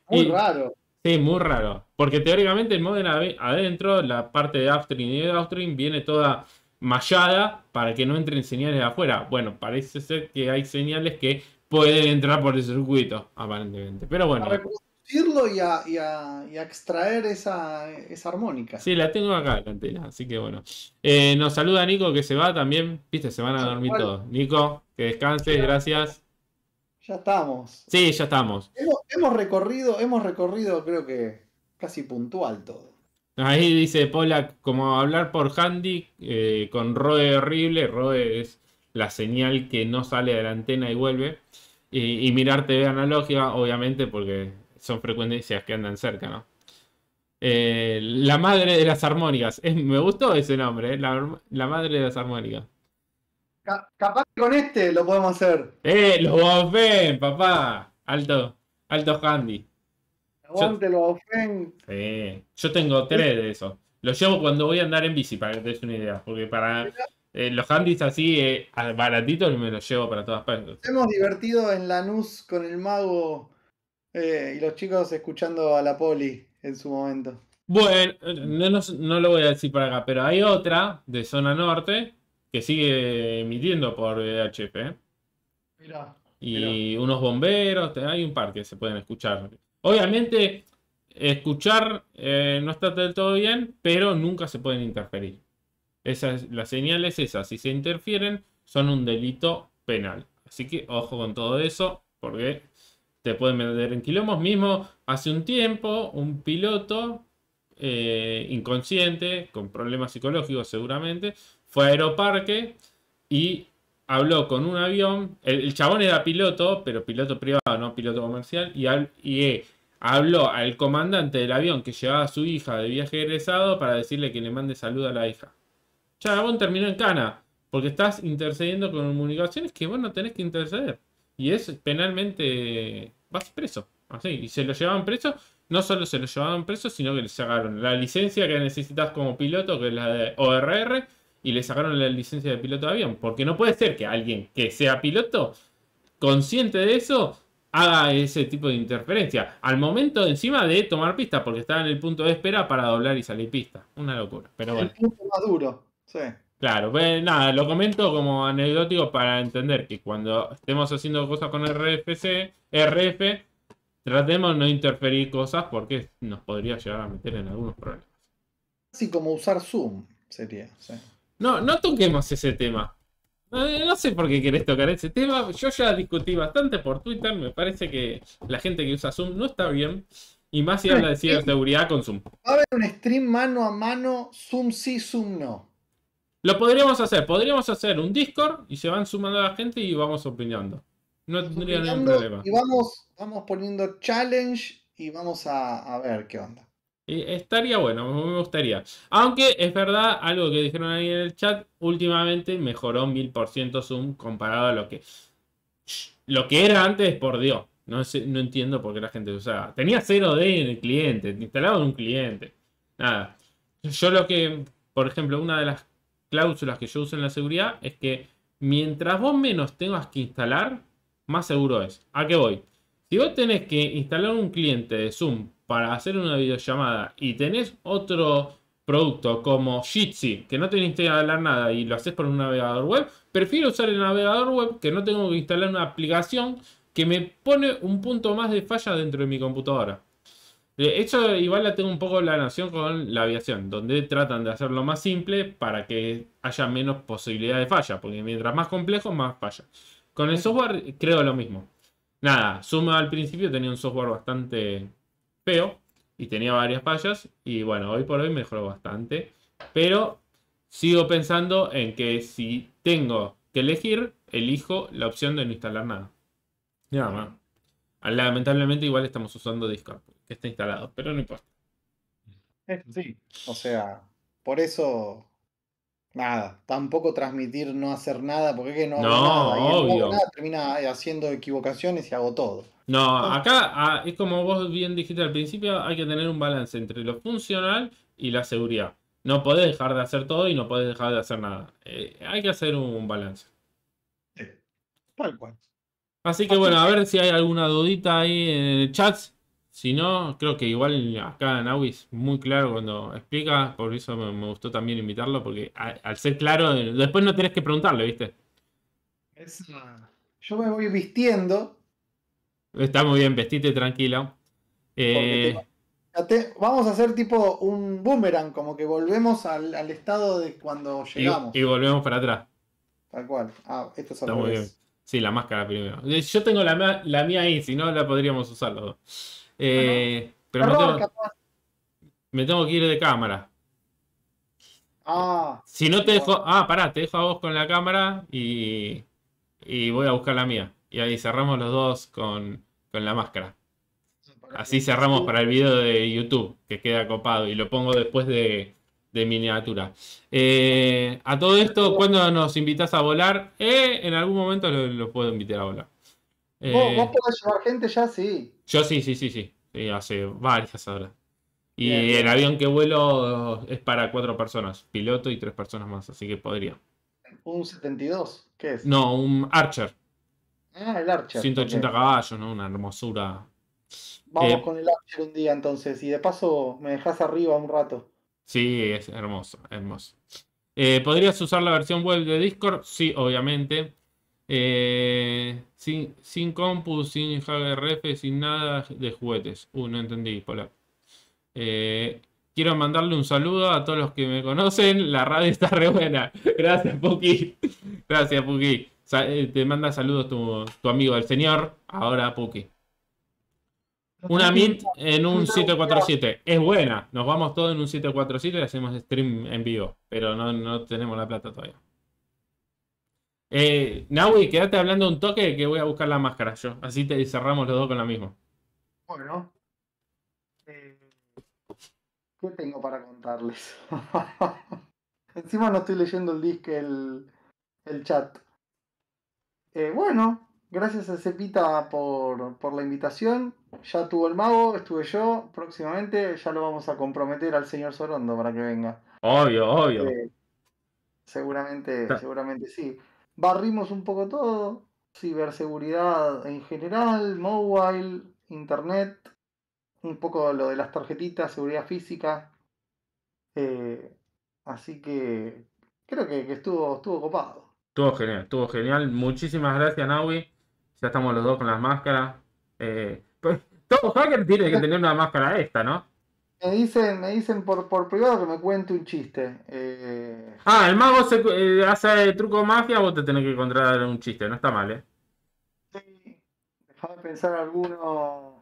Muy raro. Sí, muy raro. Porque teóricamente el modem adentro, la parte de upstream y de downstream, viene toda mallada para que no entren señales de afuera. Bueno, parece ser que hay señales que pueden entrar por el circuito, aparentemente. Pero bueno. A reproducirlo y a, y a, extraer esa, armónica. Sí, la tengo acá, la antena. Así que bueno. Eh, nos saluda Nico que se va también. Viste, se van a dormir todos. Nico, que descanses, gracias. Ya estamos. Sí, ya estamos. Hemos, recorrido, hemos recorrido, creo que casi puntual todo. Ahí dice Pola, como hablar por handy eh, con Rode horrible, Rode es la señal que no sale de la antena y vuelve. Y, mirar TV analógica, obviamente, porque son frecuencias que andan cerca, ¿no? Eh, la madre de las armónicas. me gustó ese nombre, eh, la, madre de las armónicas capaz que con este lo podemos hacer. ¡Eh, los papá! Alto, alto handy. Aguante los yo tengo tres de esos. Los llevo cuando voy a andar en bici, para que te des una idea. Porque para eh, los handys así, eh, baratitos, me los llevo para todas partes. hemos divertido en la Lanús con el mago eh, y los chicos escuchando a la poli en su momento. Bueno, no, no, lo voy a decir para acá, pero hay otra de zona norte que sigue emitiendo eh, por VHF. ¿eh? y unos bomberos, hay un par que se pueden escuchar. Obviamente, escuchar eh, no está del todo bien, pero nunca se pueden interferir. Esa señales la señal es Si se interfieren, son un delito penal. Así que ojo con todo eso, porque te pueden meter en quilombos. Mismo hace un tiempo, un piloto inconsciente, con problemas psicológicos seguramente, fue a Aeroparque y habló con un avión. El, chabón era piloto, pero piloto privado, no piloto comercial. Y, eh, habló al comandante del avión que llevaba a su hija de viaje egresado para decirle que le mande salud a la hija. Chabón terminó en cana, porque estás intercediendo con comunicaciones que vos no tenés que interceder. Y es penalmente. Vas preso. Así. Y se lo llevaban preso. No solo se lo llevaban preso, sino que le sacaron la licencia que necesitas como piloto, que es la de ORR y le sacaron la licencia de piloto de avión. Porque no puede ser que alguien que sea piloto, consciente de eso, haga ese tipo de interferencia. Al momento encima de tomar pista, porque estaba en el punto de espera para doblar y salir pista. Una locura. Pero bueno. El punto más duro, Claro, pues nada, lo comento como anecdótico para entender que cuando estemos haciendo cosas con RFC, RF, tratemos de no interferir cosas porque nos podría llegar a meter en algunos problemas. Así como usar Zoom sería. Sí. No, no toquemos ese tema. Eh, no, sé por qué querés tocar ese tema. Yo ya discutí bastante por Twitter. Me parece que la gente que usa Zoom no está bien. Y más si habla de seguridad con Zoom. Va a haber un stream mano a mano, Zoom sí, Zoom no. Lo podríamos hacer. Podríamos hacer un Discord y se van sumando a la gente y vamos opinando. No tendría ningún problema. Y vamos, vamos poniendo challenge y vamos a ver qué onda. Estaría bueno, me gustaría. Aunque es verdad, algo que dijeron ahí en el chat, últimamente mejoró 1000% Zoom comparado a lo que, lo que era antes, por Dios. No, no entiendo por qué la gente usaba. Tenía 0D en el cliente, instalado en un cliente. Nada. Yo lo que, por ejemplo, una de las cláusulas que yo uso en la seguridad es que mientras vos menos tengas que instalar, más seguro es. ¿A qué voy? Si vos tenés que instalar un cliente de Zoom para hacer una videollamada y tenés otro producto como Jitsi, que no tenés que instalar nada y lo haces por un navegador web, prefiero usar el navegador web que no tengo que instalar una aplicación que me pone un punto más de falla dentro de mi computadora. De hecho, igual la tengo un poco la nación con la aviación, donde tratan de hacerlo más simple para que haya menos posibilidad de falla, porque mientras más complejo, más falla. Con el software creo lo mismo. Nada, Sumo al principio tenía un software bastante y tenía varias fallas y bueno, hoy por hoy mejoró bastante. Pero sigo pensando en que si tengo que elegir, elijo la opción de no instalar nada. Nada más. Ah, lamentablemente igual estamos usando Discord, que está instalado, pero no importa. Eh, sí, o sea, por eso nada, tampoco transmitir no hacer nada, porque es que no, hago nada termina eh, haciendo equivocaciones y hago todo. No, oh. acá ah, es como vos bien dijiste al principio, hay que tener un balance entre lo funcional y la seguridad. No podés dejar de hacer todo y no podés dejar de hacer nada. Eh, hay que hacer un balance. Sí. Tal cual. Así que bueno, a ver si hay alguna dudita ahí en el chat. Si no, creo que igual acá Naui es muy claro cuando explica. Por eso me, gustó también invitarlo, porque al ser claro, después no tenés que preguntarle, ¿viste? Es, yo me voy vistiendo Está muy bien, vestite tranquilo. Eh, vamos a hacer tipo un boomerang, como que volvemos al, estado de cuando llegamos. Y, volvemos para atrás. Tal cual. Ah, esto es Está muy bien. Sí, la máscara primero. Eh, yo tengo la, mía ahí, si no la podríamos usar los dos. Eh, pero me tengo, que ir de cámara. Ah. Si no te dejo. Ah, pará, te dejo a vos con la cámara y. Y voy a buscar la mía. Y ahí cerramos los dos con, la máscara. Así cerramos para el video de YouTube, que queda copado y lo pongo después de, miniatura. Eh, a todo esto, cuando nos invitas a volar? Eh, en algún momento lo, puedo invitar a volar. ¿Vos, eh, podés llevar gente ya? Sí. Yo sí, sí, sí, sí. hace varias horas. Y el avión que vuelo es para cuatro personas, piloto y tres personas más, así que podría. ¿Un 72? ¿Qué es? No, un Archer. Ah, el Archer. 180 caballos, ¿no? Una hermosura. Vamos eh, con el Archer un día entonces. Y de paso me dejas arriba un rato. Sí, es hermoso, hermoso. Eh, ¿Podrías usar la versión web de Discord? Sí, obviamente. Eh, sin, sin compu, sin JRF, sin nada de juguetes. Uh, no entendí, Hola. quiero mandarle un saludo a todos los que me conocen. La radio está re buena. Gracias, Puki. Gracias, Puki. Eh, te manda saludos tu, amigo el señor, ahora Puki. Una mint en un 747. Es buena. Nos vamos todos en un 747 y hacemos stream en vivo. Pero no, tenemos la plata todavía. Eh, Naui, quédate hablando un toque que voy a buscar la máscara yo. Así te cerramos los dos con la mismo. Bueno. Eh, ¿Qué tengo para contarles? Encima no estoy leyendo el disque, el chat. Eh, bueno, gracias a Cepita por, la invitación. Ya tuvo el mago, estuve yo. Próximamente ya lo vamos a comprometer al señor Sorondo para que venga. Obvio, obvio. Eh, seguramente, seguramente sí. Barrimos un poco todo. Ciberseguridad en general, mobile, internet, un poco lo de las tarjetitas, seguridad física. Eh, así que creo que, que estuvo, estuvo copado. Estuvo genial, estuvo genial. Muchísimas gracias, Naui. Ya estamos los dos con las máscaras. Eh, pues, todo hacker tiene que tener una máscara esta, ¿no? Me dicen, me dicen por, por privado que me cuente un chiste. Eh, ah, el mago se, eh, hace el truco mafia, vos te tenés que encontrar un chiste, no está mal, ¿eh? Sí, dejaba de pensar alguno.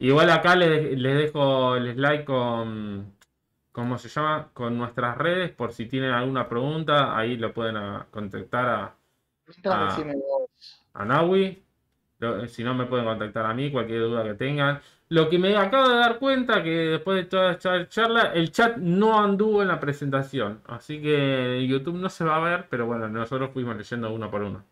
Igual acá les, les dejo el slide con, ¿cómo se llama? Con nuestras redes, por si tienen alguna pregunta, ahí lo pueden ah, contactar a, a, eh, Si no, me pueden contactar a mí, cualquier duda que tengan. Lo que me acabo de dar cuenta que después de toda esta charla, el chat no anduvo en la presentación. Así que YouTube no se va a ver, pero bueno, nosotros fuimos leyendo uno por uno.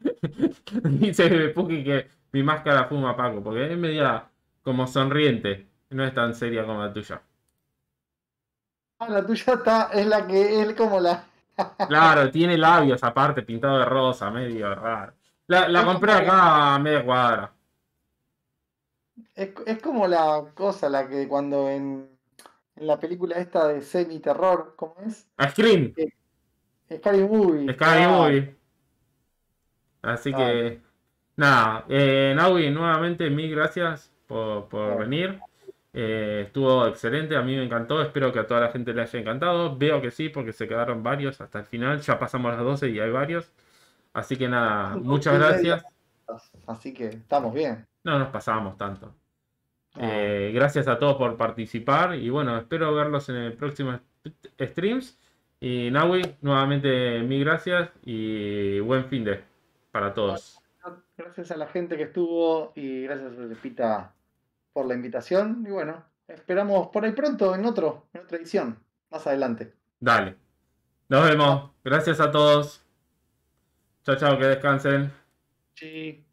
Dice Puki que mi máscara fuma Paco, porque es media como sonriente. No es tan seria como la tuya. Ah, la tuya está, es la que es como la. claro, tiene labios aparte, pintado de rosa, medio raro. La, compré acá a media cuadra. Es, como la cosa, la que cuando en, en la película esta de semi-terror, ¿cómo es? A Scream. Eh, Movie. Sky ah. Movie. Así que, ah. nada, eh, Naui, nuevamente mil gracias por, por venir. Eh, estuvo excelente, a mí me encantó, espero que a toda la gente le haya encantado. Veo que sí, porque se quedaron varios hasta el final. Ya pasamos las 12 y hay varios. Así que nada, muchas gracias. Así que estamos bien. No nos pasábamos tanto. Ah. Eh, gracias a todos por participar y bueno, espero verlos en el próximo streams. Y Nahui, nuevamente mil gracias y buen fin de para todos. Gracias a la gente que estuvo y gracias a Pita por la invitación y bueno, esperamos por ahí pronto en otro, en otra edición, más adelante. Dale. Nos vemos. Gracias a todos. Chao, chao, que descansen. Sí.